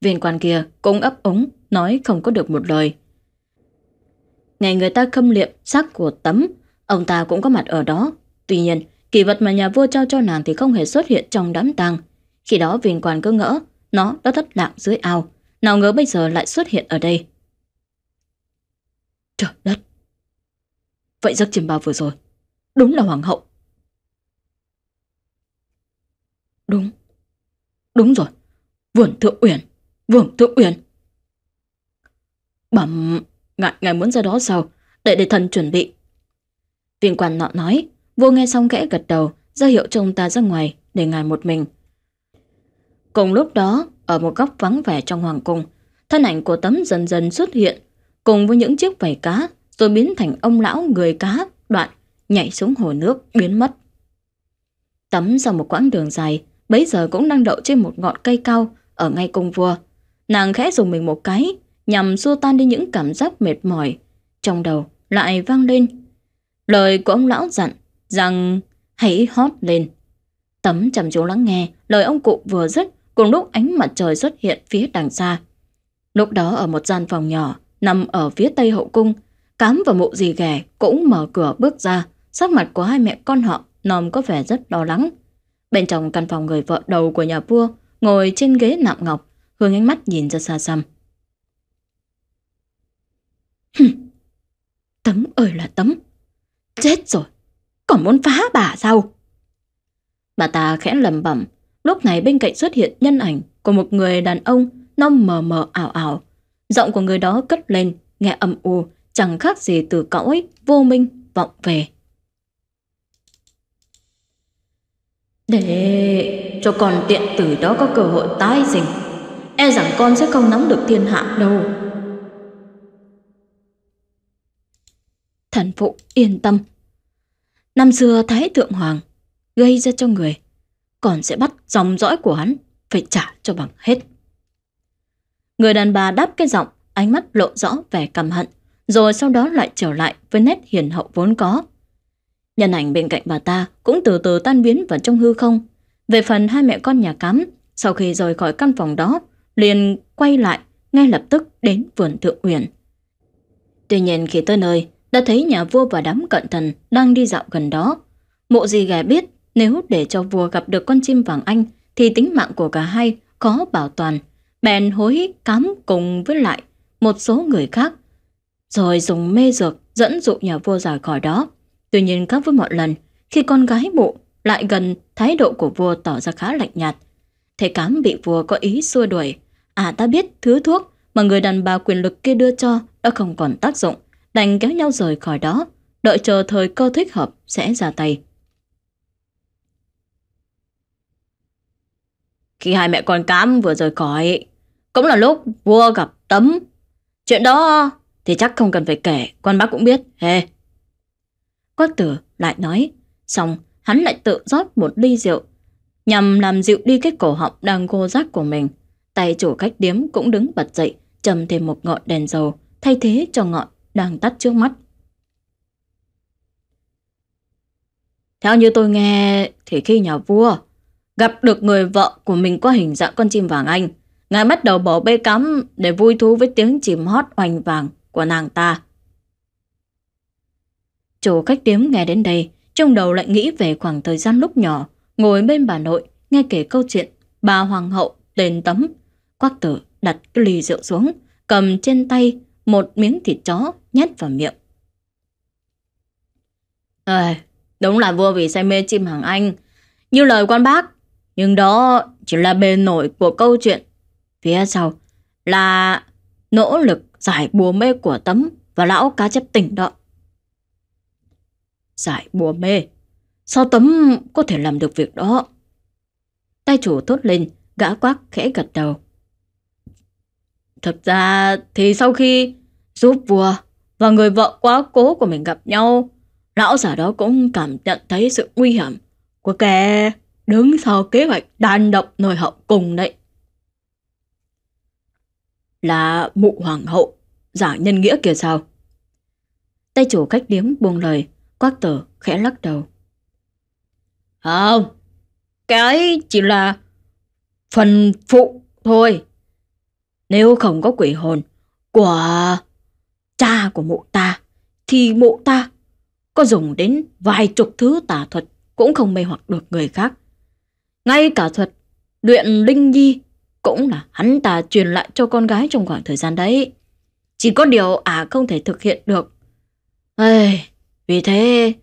Viên quan kia cũng ấp ống, nói không có được một lời. Ngày người ta khâm liệm xác của tấm, ông ta cũng có mặt ở đó. Tuy nhiên, kỳ vật mà nhà vua trao cho nàng thì không hề xuất hiện trong đám tang. Khi đó viên quan cứ ngỡ, nó đã thất lạc dưới ao. Nào ngờ bây giờ lại xuất hiện ở đây. Trời đất! Vậy giấc chìm bao vừa rồi đúng là hoàng hậu. Đúng. Đúng rồi. Vườn Thượng Uyển. Vườn Thượng Uyển. Bẩm, ngài, ngài muốn ra đó sao? Để để thần chuẩn bị. Viên quan nọ nói, vua nghe xong kẽ gật đầu, ra hiệu cho ông ta ra ngoài để ngài một mình. Cùng lúc đó, ở một góc vắng vẻ trong hoàng cung, thân ảnh của tấm dần dần xuất hiện, cùng với những chiếc vảy cá, rồi biến thành ông lão người cá, đoạn nhảy xuống hồ nước, biến mất. Tấm ra một quãng đường dài, bấy giờ cũng đang đậu trên một ngọn cây cao ở ngay cung vua. Nàng khẽ dùng mình một cái, nhằm xua tan đi những cảm giác mệt mỏi. Trong đầu lại vang lên. Lời của ông lão dặn rằng hãy hót lên. Tấm chăm chú lắng nghe, lời ông cụ vừa dứt cùng lúc ánh mặt trời xuất hiện phía đằng xa. Lúc đó ở một gian phòng nhỏ, nằm ở phía tây hậu cung, cám và mụ dì ghẻ cũng mở cửa bước ra sắc mặt của hai mẹ con họ nòm có vẻ rất lo lắng. Bên trong căn phòng người vợ đầu của nhà vua ngồi trên ghế nạm ngọc, hướng ánh mắt nhìn ra xa xăm. tấm ơi là tấm, chết rồi, còn muốn phá bà sao? Bà ta khẽ lầm bẩm, lúc này bên cạnh xuất hiện nhân ảnh của một người đàn ông nông mờ mờ ảo ảo. Giọng của người đó cất lên, nghe âm u, chẳng khác gì từ cõi vô minh vọng về. Để cho con tiện tử đó có cơ hội tái sinh E rằng con sẽ không nắm được thiên hạ đâu Thần phụ yên tâm Năm xưa Thái Thượng Hoàng gây ra cho người Còn sẽ bắt dòng dõi của hắn phải trả cho bằng hết Người đàn bà đáp cái giọng Ánh mắt lộ rõ vẻ căm hận Rồi sau đó lại trở lại với nét hiền hậu vốn có Nhân ảnh bên cạnh bà ta cũng từ từ tan biến vào trong hư không. Về phần hai mẹ con nhà cắm, sau khi rời khỏi căn phòng đó, liền quay lại ngay lập tức đến vườn thượng uyển. Tuy nhiên khi tới nơi, đã thấy nhà vua và đám cận thần đang đi dạo gần đó. Mộ gì ghé biết nếu để cho vua gặp được con chim vàng anh thì tính mạng của cả hai khó bảo toàn. Bèn hối cám cùng với lại một số người khác, rồi dùng mê dược dẫn dụ nhà vua rời khỏi đó. Tuy nhiên khác với mọi lần, khi con gái mụ lại gần, thái độ của vua tỏ ra khá lạnh nhạt. Thầy cám bị vua có ý xua đuổi. À ta biết thứ thuốc mà người đàn bà quyền lực kia đưa cho đã không còn tác dụng, đành kéo nhau rời khỏi đó, đợi chờ thời cơ thích hợp sẽ ra tay. Khi hai mẹ con cám vừa rời khỏi, cũng là lúc vua gặp tấm. Chuyện đó thì chắc không cần phải kể, con bác cũng biết. Hề, hey, có tử lại nói, xong hắn lại tự rót một ly rượu, nhằm làm dịu đi cái cổ họng đang gô rác của mình. Tay chủ cách điếm cũng đứng bật dậy, châm thêm một ngọn đèn dầu, thay thế cho ngọn đang tắt trước mắt. Theo như tôi nghe thì khi nhà vua gặp được người vợ của mình có hình dạng con chim vàng anh, ngài bắt đầu bỏ bê cắm để vui thú với tiếng chìm hót oanh vàng của nàng ta. Chủ khách điếm nghe đến đây, trong đầu lại nghĩ về khoảng thời gian lúc nhỏ, ngồi bên bà nội, nghe kể câu chuyện bà hoàng hậu tên tấm. Quác tử đặt cái ly rượu xuống, cầm trên tay một miếng thịt chó nhét vào miệng. À, đúng là vua vì say mê chim hàng Anh, như lời quan bác, nhưng đó chỉ là bề nổi của câu chuyện. Phía sau là nỗ lực giải bùa mê của tấm và lão cá chép tỉnh đó giải bùa mê. Sao Tấm có thể làm được việc đó? Tay chủ thốt lên, gã quắc khẽ gật đầu. Thật ra thì sau khi giúp vua và người vợ quá cố của mình gặp nhau, lão giả đó cũng cảm nhận thấy sự nguy hiểm của kẻ đứng sau kế hoạch đàn độc nội hậu cùng đấy. Là mụ hoàng hậu, giả nhân nghĩa kia sao? Tay chủ cách điếm buông lời, Quát tử khẽ lắc đầu. Không, cái chỉ là phần phụ thôi. Nếu không có quỷ hồn của cha của mụ ta, thì mụ ta có dùng đến vài chục thứ tà thuật cũng không mê hoặc được người khác. Ngay cả thuật luyện linh nhi cũng là hắn ta truyền lại cho con gái trong khoảng thời gian đấy. Chỉ có điều à không thể thực hiện được. Ây, vì thế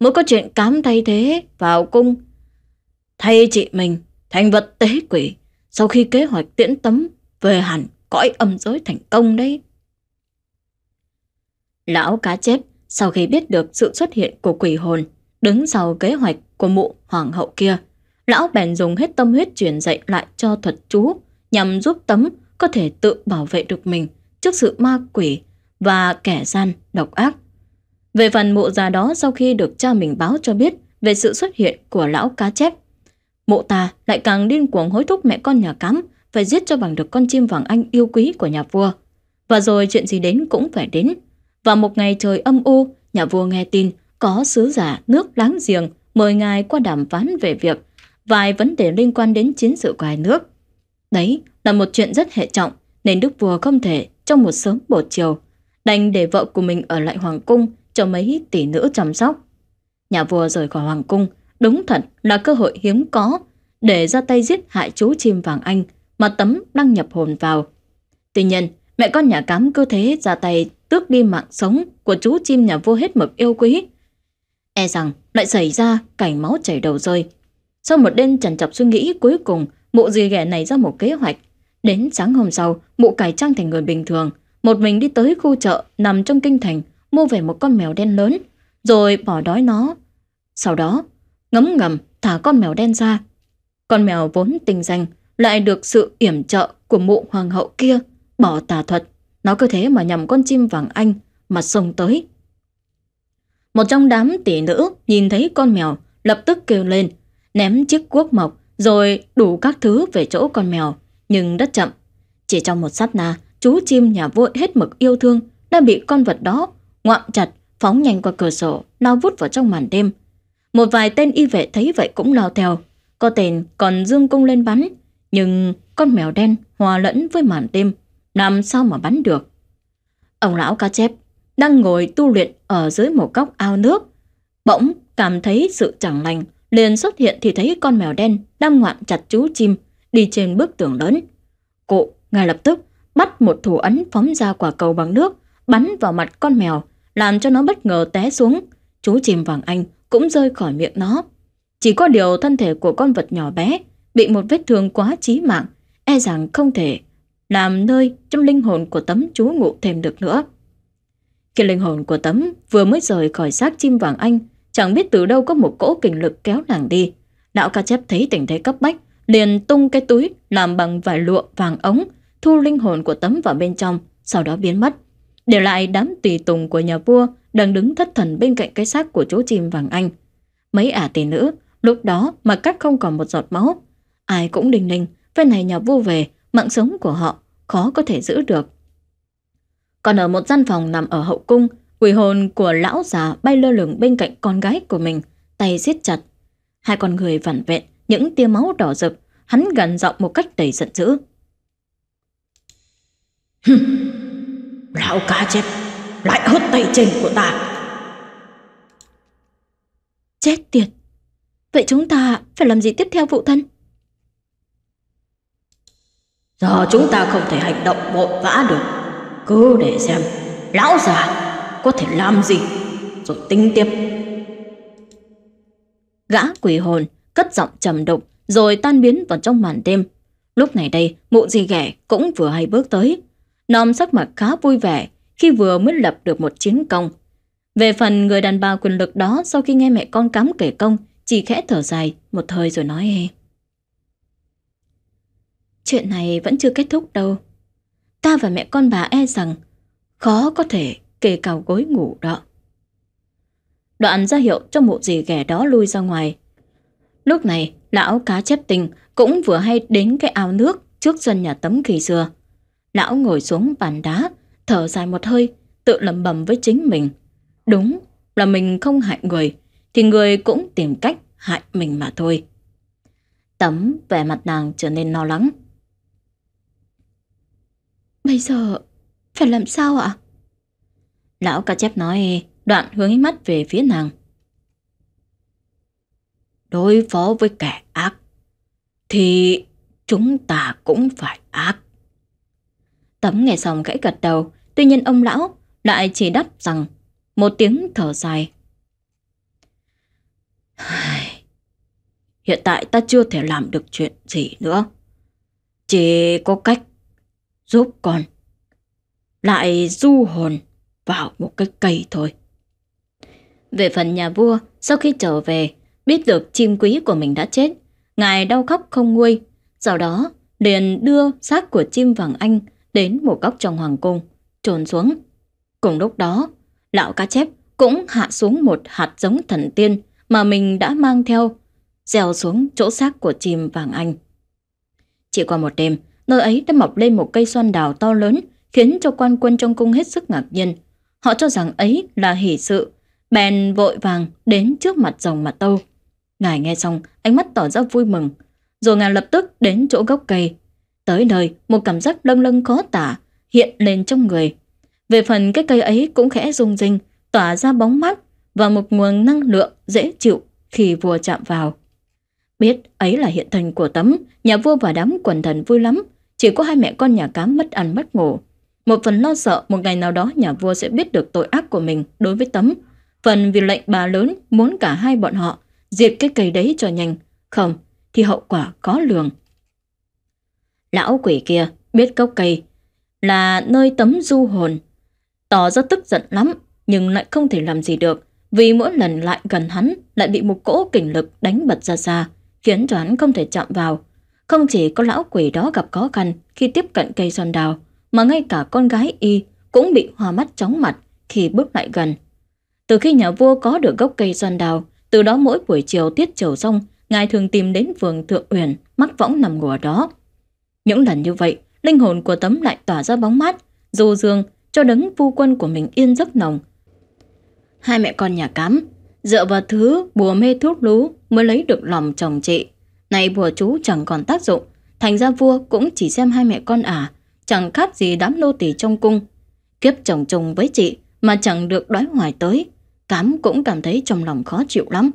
mới có chuyện cám thay thế vào cung. Thay chị mình thành vật tế quỷ sau khi kế hoạch tiễn tấm về hẳn cõi âm giới thành công đấy. Lão cá chép sau khi biết được sự xuất hiện của quỷ hồn đứng sau kế hoạch của mụ hoàng hậu kia, lão bèn dùng hết tâm huyết truyền dạy lại cho thuật chú nhằm giúp tấm có thể tự bảo vệ được mình trước sự ma quỷ và kẻ gian độc ác. Về phần mộ già đó sau khi được cha mình báo cho biết về sự xuất hiện của lão cá chép, mộ ta lại càng điên cuồng hối thúc mẹ con nhà cám phải giết cho bằng được con chim vàng anh yêu quý của nhà vua. Và rồi chuyện gì đến cũng phải đến. Và một ngày trời âm u, nhà vua nghe tin có sứ giả nước láng giềng mời ngài qua đàm phán về việc vài vấn đề liên quan đến chiến sự của hai nước. Đấy là một chuyện rất hệ trọng nên đức vua không thể trong một sớm một chiều đành để vợ của mình ở lại hoàng cung cho mấy tỷ nữ chăm sóc. Nhà vua rời khỏi hoàng cung, đúng thật là cơ hội hiếm có để ra tay giết hại chú chim vàng anh mà Tấm đăng nhập hồn vào. Tuy nhiên, mẹ con nhà cám cứ thế ra tay tước đi mạng sống của chú chim nhà vua hết mực yêu quý. E rằng lại xảy ra cảnh máu chảy đầu rơi. Sau một đêm trằn trọc suy nghĩ cuối cùng, mụ dì ghẻ này ra một kế hoạch. Đến sáng hôm sau, mụ cải trang thành người bình thường, một mình đi tới khu chợ nằm trong kinh thành mua về một con mèo đen lớn, rồi bỏ đói nó. Sau đó, ngấm ngầm thả con mèo đen ra. Con mèo vốn tình danh lại được sự yểm trợ của mụ hoàng hậu kia bỏ tà thuật. Nó cứ thế mà nhầm con chim vàng anh mà xông tới. Một trong đám tỷ nữ nhìn thấy con mèo lập tức kêu lên, ném chiếc cuốc mộc rồi đủ các thứ về chỗ con mèo, nhưng rất chậm. Chỉ trong một sát na, chú chim nhà vội hết mực yêu thương đã bị con vật đó ngoạm chặt, phóng nhanh qua cửa sổ, lao vút vào trong màn đêm. Một vài tên y vệ thấy vậy cũng lao theo, có tên còn dương cung lên bắn, nhưng con mèo đen hòa lẫn với màn đêm, làm sao mà bắn được. Ông lão cá chép đang ngồi tu luyện ở dưới một góc ao nước, bỗng cảm thấy sự chẳng lành, liền xuất hiện thì thấy con mèo đen đang ngoạm chặt chú chim đi trên bức tường lớn. Cụ ngay lập tức bắt một thủ ấn phóng ra quả cầu bằng nước bắn vào mặt con mèo làm cho nó bất ngờ té xuống. Chú chìm vàng anh cũng rơi khỏi miệng nó. Chỉ có điều thân thể của con vật nhỏ bé bị một vết thương quá chí mạng, e rằng không thể làm nơi trong linh hồn của tấm chú ngụ thêm được nữa. Khi linh hồn của tấm vừa mới rời khỏi xác chim vàng anh, chẳng biết từ đâu có một cỗ kình lực kéo nàng đi. Lão ca chép thấy tình thế cấp bách, liền tung cái túi làm bằng vải lụa vàng ống, thu linh hồn của tấm vào bên trong, sau đó biến mất để lại đám tùy tùng của nhà vua đang đứng thất thần bên cạnh cái xác của chú chim vàng anh. Mấy ả tỷ nữ, lúc đó mà cắt không còn một giọt máu. Ai cũng đình ninh, phen này nhà vua về, mạng sống của họ khó có thể giữ được. Còn ở một gian phòng nằm ở hậu cung, quỷ hồn của lão già bay lơ lửng bên cạnh con gái của mình, tay siết chặt. Hai con người vặn vẹn, những tia máu đỏ rực, hắn gần giọng một cách đầy giận dữ. (laughs) Thảo cá chép lại hất tay trên của ta. Chết tiệt! Vậy chúng ta phải làm gì tiếp theo phụ thân? Giờ chúng ta không thể hành động vội vã được. Cứ để xem lão già có thể làm gì rồi tính tiếp. Gã quỷ hồn cất giọng trầm đục rồi tan biến vào trong màn đêm. Lúc này đây, mụ gì ghẻ cũng vừa hay bước tới, Nom sắc mặt khá vui vẻ khi vừa mới lập được một chiến công. Về phần người đàn bà quyền lực đó sau khi nghe mẹ con cắm kể công, chỉ khẽ thở dài một thời rồi nói em. Chuyện này vẫn chưa kết thúc đâu. Ta và mẹ con bà e rằng khó có thể kề cào gối ngủ đó. Đoạn ra hiệu cho mụ dì ghẻ đó lui ra ngoài. Lúc này, lão cá chép tình cũng vừa hay đến cái ao nước trước sân nhà tấm kỳ xưa. Lão ngồi xuống bàn đá, thở dài một hơi, tự lầm bầm với chính mình. Đúng là mình không hại người, thì người cũng tìm cách hại mình mà thôi. Tấm vẻ mặt nàng trở nên lo lắng. Bây giờ phải làm sao ạ? Lão ca chép nói đoạn hướng mắt về phía nàng. Đối phó với kẻ ác thì chúng ta cũng phải ác. Tấm nghe xong gãy gật đầu, tuy nhiên ông lão lại chỉ đáp rằng một tiếng thở dài. Hiện tại ta chưa thể làm được chuyện gì nữa. Chỉ có cách giúp con lại du hồn vào một cái cây thôi. Về phần nhà vua, sau khi trở về, biết được chim quý của mình đã chết, ngài đau khóc không nguôi, sau đó liền đưa xác của chim vàng anh đến một góc trong hoàng cung, trồn xuống. Cùng lúc đó, lão cá chép cũng hạ xuống một hạt giống thần tiên mà mình đã mang theo, gieo xuống chỗ xác của chim vàng anh. Chỉ qua một đêm, nơi ấy đã mọc lên một cây xoan đào to lớn, khiến cho quan quân trong cung hết sức ngạc nhiên. Họ cho rằng ấy là hỷ sự, bèn vội vàng đến trước mặt rồng mặt tâu. Ngài nghe xong, ánh mắt tỏ ra vui mừng, rồi ngài lập tức đến chỗ gốc cây, Tới nơi, một cảm giác lâng lâng khó tả hiện lên trong người. Về phần cái cây ấy cũng khẽ rung rinh, tỏa ra bóng mát và một nguồn năng lượng dễ chịu khi vua chạm vào. Biết ấy là hiện thần của tấm, nhà vua và đám quần thần vui lắm, chỉ có hai mẹ con nhà cám mất ăn mất ngủ. Một phần lo sợ một ngày nào đó nhà vua sẽ biết được tội ác của mình đối với tấm, phần vì lệnh bà lớn muốn cả hai bọn họ diệt cái cây đấy cho nhanh, không thì hậu quả có lường. Lão quỷ kia biết cốc cây là nơi tấm du hồn. Tỏ ra tức giận lắm nhưng lại không thể làm gì được vì mỗi lần lại gần hắn lại bị một cỗ kình lực đánh bật ra xa khiến cho hắn không thể chạm vào. Không chỉ có lão quỷ đó gặp khó khăn khi tiếp cận cây son đào mà ngay cả con gái y cũng bị hoa mắt chóng mặt khi bước lại gần. Từ khi nhà vua có được gốc cây son đào, từ đó mỗi buổi chiều tiết chiều xong, ngài thường tìm đến vườn thượng uyển, mắt võng nằm ngủ ở đó, những lần như vậy, linh hồn của Tấm lại tỏa ra bóng mát, dù dương cho đấng phu quân của mình yên giấc nồng. Hai mẹ con nhà cám, dựa vào thứ bùa mê thuốc lú mới lấy được lòng chồng chị. Này bùa chú chẳng còn tác dụng, thành ra vua cũng chỉ xem hai mẹ con à, chẳng khác gì đám nô tỳ trong cung. Kiếp chồng chồng với chị mà chẳng được đoái hoài tới, cám cũng cảm thấy trong lòng khó chịu lắm.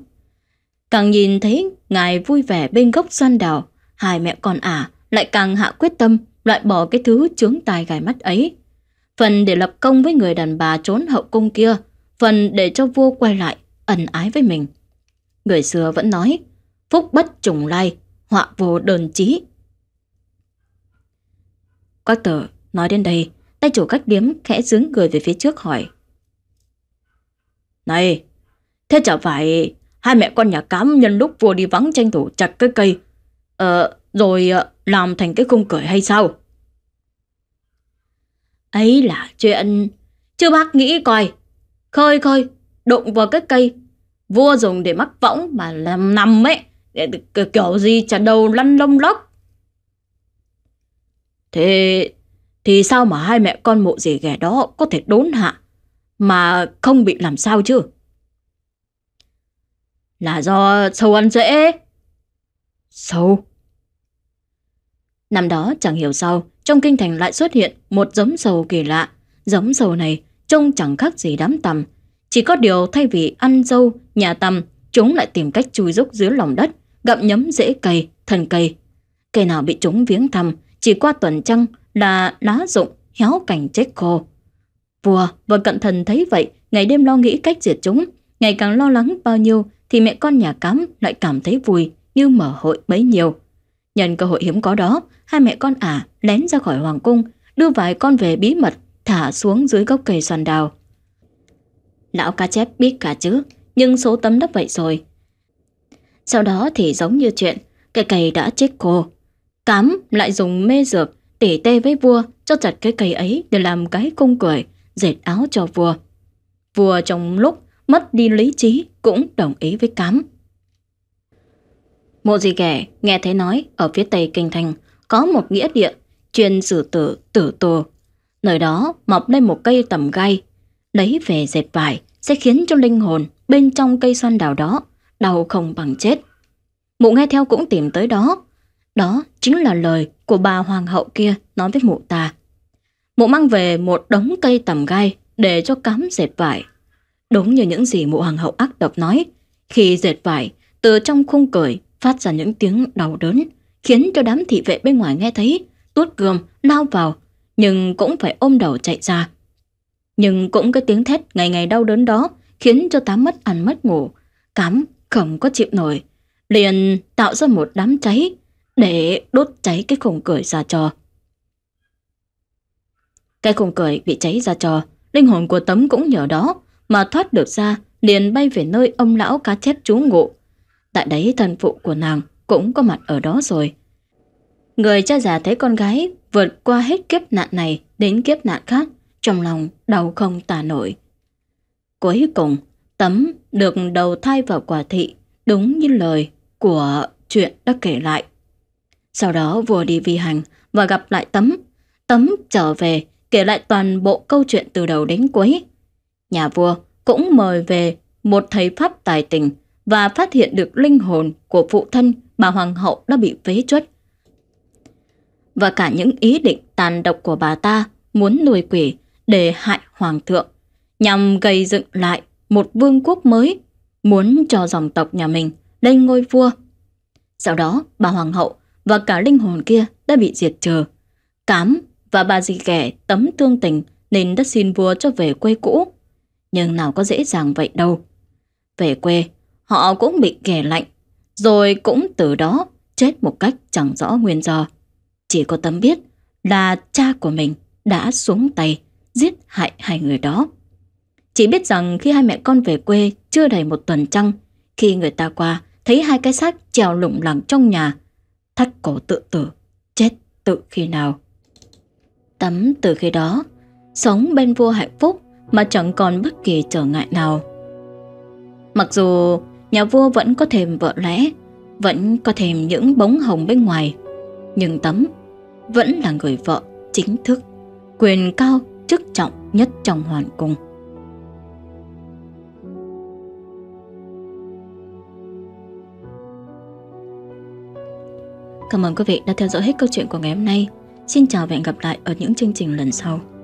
Càng nhìn thấy ngài vui vẻ bên gốc xoan đào, hai mẹ con à, lại càng hạ quyết tâm loại bỏ cái thứ chướng tài gài mắt ấy. Phần để lập công với người đàn bà trốn hậu cung kia, phần để cho vua quay lại, ẩn ái với mình. Người xưa vẫn nói, phúc bất trùng lai, họa vô đơn chí. Quách tử nói đến đây, tay chủ cách điếm khẽ dướng người về phía trước hỏi. Này, thế chả phải hai mẹ con nhà cám nhân lúc vua đi vắng tranh thủ chặt cái cây. Ờ, rồi ờ, làm thành cái khung cười hay sao? Ấy là chuyện... Chứ bác nghĩ coi, khơi khơi, đụng vào cái cây, vua dùng để mắc võng mà làm nằm ấy, để kiểu gì chả đầu lăn lông lốc. Thế thì sao mà hai mẹ con mụ dì ghẻ đó có thể đốn hạ mà không bị làm sao chứ? Là do sâu ăn dễ. Sâu? Năm đó chẳng hiểu sao, trong kinh thành lại xuất hiện một giống sầu kỳ lạ. Giống sầu này trông chẳng khác gì đám tầm. Chỉ có điều thay vì ăn dâu, nhà tầm, chúng lại tìm cách chui rúc dưới lòng đất, gặm nhấm rễ cây, thân cây. Cây nào bị chúng viếng thăm, chỉ qua tuần trăng là lá rụng, héo cành chết khô. Vua và cận thần thấy vậy, ngày đêm lo nghĩ cách diệt chúng. Ngày càng lo lắng bao nhiêu thì mẹ con nhà cám lại cảm thấy vui như mở hội bấy nhiêu nhân cơ hội hiếm có đó, hai mẹ con ả à lén ra khỏi hoàng cung, đưa vài con về bí mật, thả xuống dưới gốc cây xoàn đào. Lão cá chép biết cả chứ, nhưng số tấm đắp vậy rồi. Sau đó thì giống như chuyện, cây cày đã chết cô. Cám lại dùng mê dược, tỉ tê với vua, cho chặt cây cây ấy để làm cái cung cười, dệt áo cho vua. Vua trong lúc mất đi lý trí cũng đồng ý với cám. Mộ Di Ghẻ nghe thấy nói ở phía tây kinh thành có một nghĩa địa chuyên xử tử tử tù. Nơi đó mọc lên một cây tầm gai, lấy về dệt vải sẽ khiến cho linh hồn bên trong cây xoan đào đó đau không bằng chết. Mụ nghe theo cũng tìm tới đó. Đó chính là lời của bà hoàng hậu kia nói với mụ ta. Mụ mang về một đống cây tầm gai để cho cắm dệt vải. Đúng như những gì mụ hoàng hậu ác độc nói, khi dệt vải từ trong khung cởi phát ra những tiếng đau đớn, khiến cho đám thị vệ bên ngoài nghe thấy, tuốt gươm, lao vào, nhưng cũng phải ôm đầu chạy ra. Nhưng cũng cái tiếng thét ngày ngày đau đớn đó khiến cho tám mất ăn mất ngủ, cám không có chịu nổi, liền tạo ra một đám cháy để đốt cháy cái khung cửa ra trò. Cái khung cửa bị cháy ra trò, linh hồn của tấm cũng nhờ đó mà thoát được ra liền bay về nơi ông lão cá chép trú ngụ Tại đấy thần phụ của nàng cũng có mặt ở đó rồi. Người cha già thấy con gái vượt qua hết kiếp nạn này đến kiếp nạn khác, trong lòng đau không tả nổi. Cuối cùng, Tấm được đầu thai vào quả thị đúng như lời của chuyện đã kể lại. Sau đó vua đi vi hành và gặp lại Tấm. Tấm trở về kể lại toàn bộ câu chuyện từ đầu đến cuối. Nhà vua cũng mời về một thầy pháp tài tình và phát hiện được linh hồn của phụ thân bà hoàng hậu đã bị phế chuất. Và cả những ý định tàn độc của bà ta muốn nuôi quỷ để hại hoàng thượng, nhằm gây dựng lại một vương quốc mới, muốn cho dòng tộc nhà mình lên ngôi vua. Sau đó, bà hoàng hậu và cả linh hồn kia đã bị diệt trừ. Cám và bà dì ghẻ tấm tương tình nên đã xin vua cho về quê cũ. Nhưng nào có dễ dàng vậy đâu. Về quê họ cũng bị kẻ lạnh, rồi cũng từ đó chết một cách chẳng rõ nguyên do. Chỉ có Tấm biết là cha của mình đã xuống tay giết hại hai người đó. Chỉ biết rằng khi hai mẹ con về quê chưa đầy một tuần trăng, khi người ta qua thấy hai cái xác trèo lủng lẳng trong nhà, thắt cổ tự tử, chết tự khi nào. Tấm từ khi đó, sống bên vua hạnh phúc mà chẳng còn bất kỳ trở ngại nào. Mặc dù nhà vua vẫn có thèm vợ lẽ, vẫn có thèm những bóng hồng bên ngoài. Nhưng Tấm vẫn là người vợ chính thức, quyền cao chức trọng nhất trong hoàng cung. Cảm ơn quý vị đã theo dõi hết câu chuyện của ngày hôm nay. Xin chào và hẹn gặp lại ở những chương trình lần sau.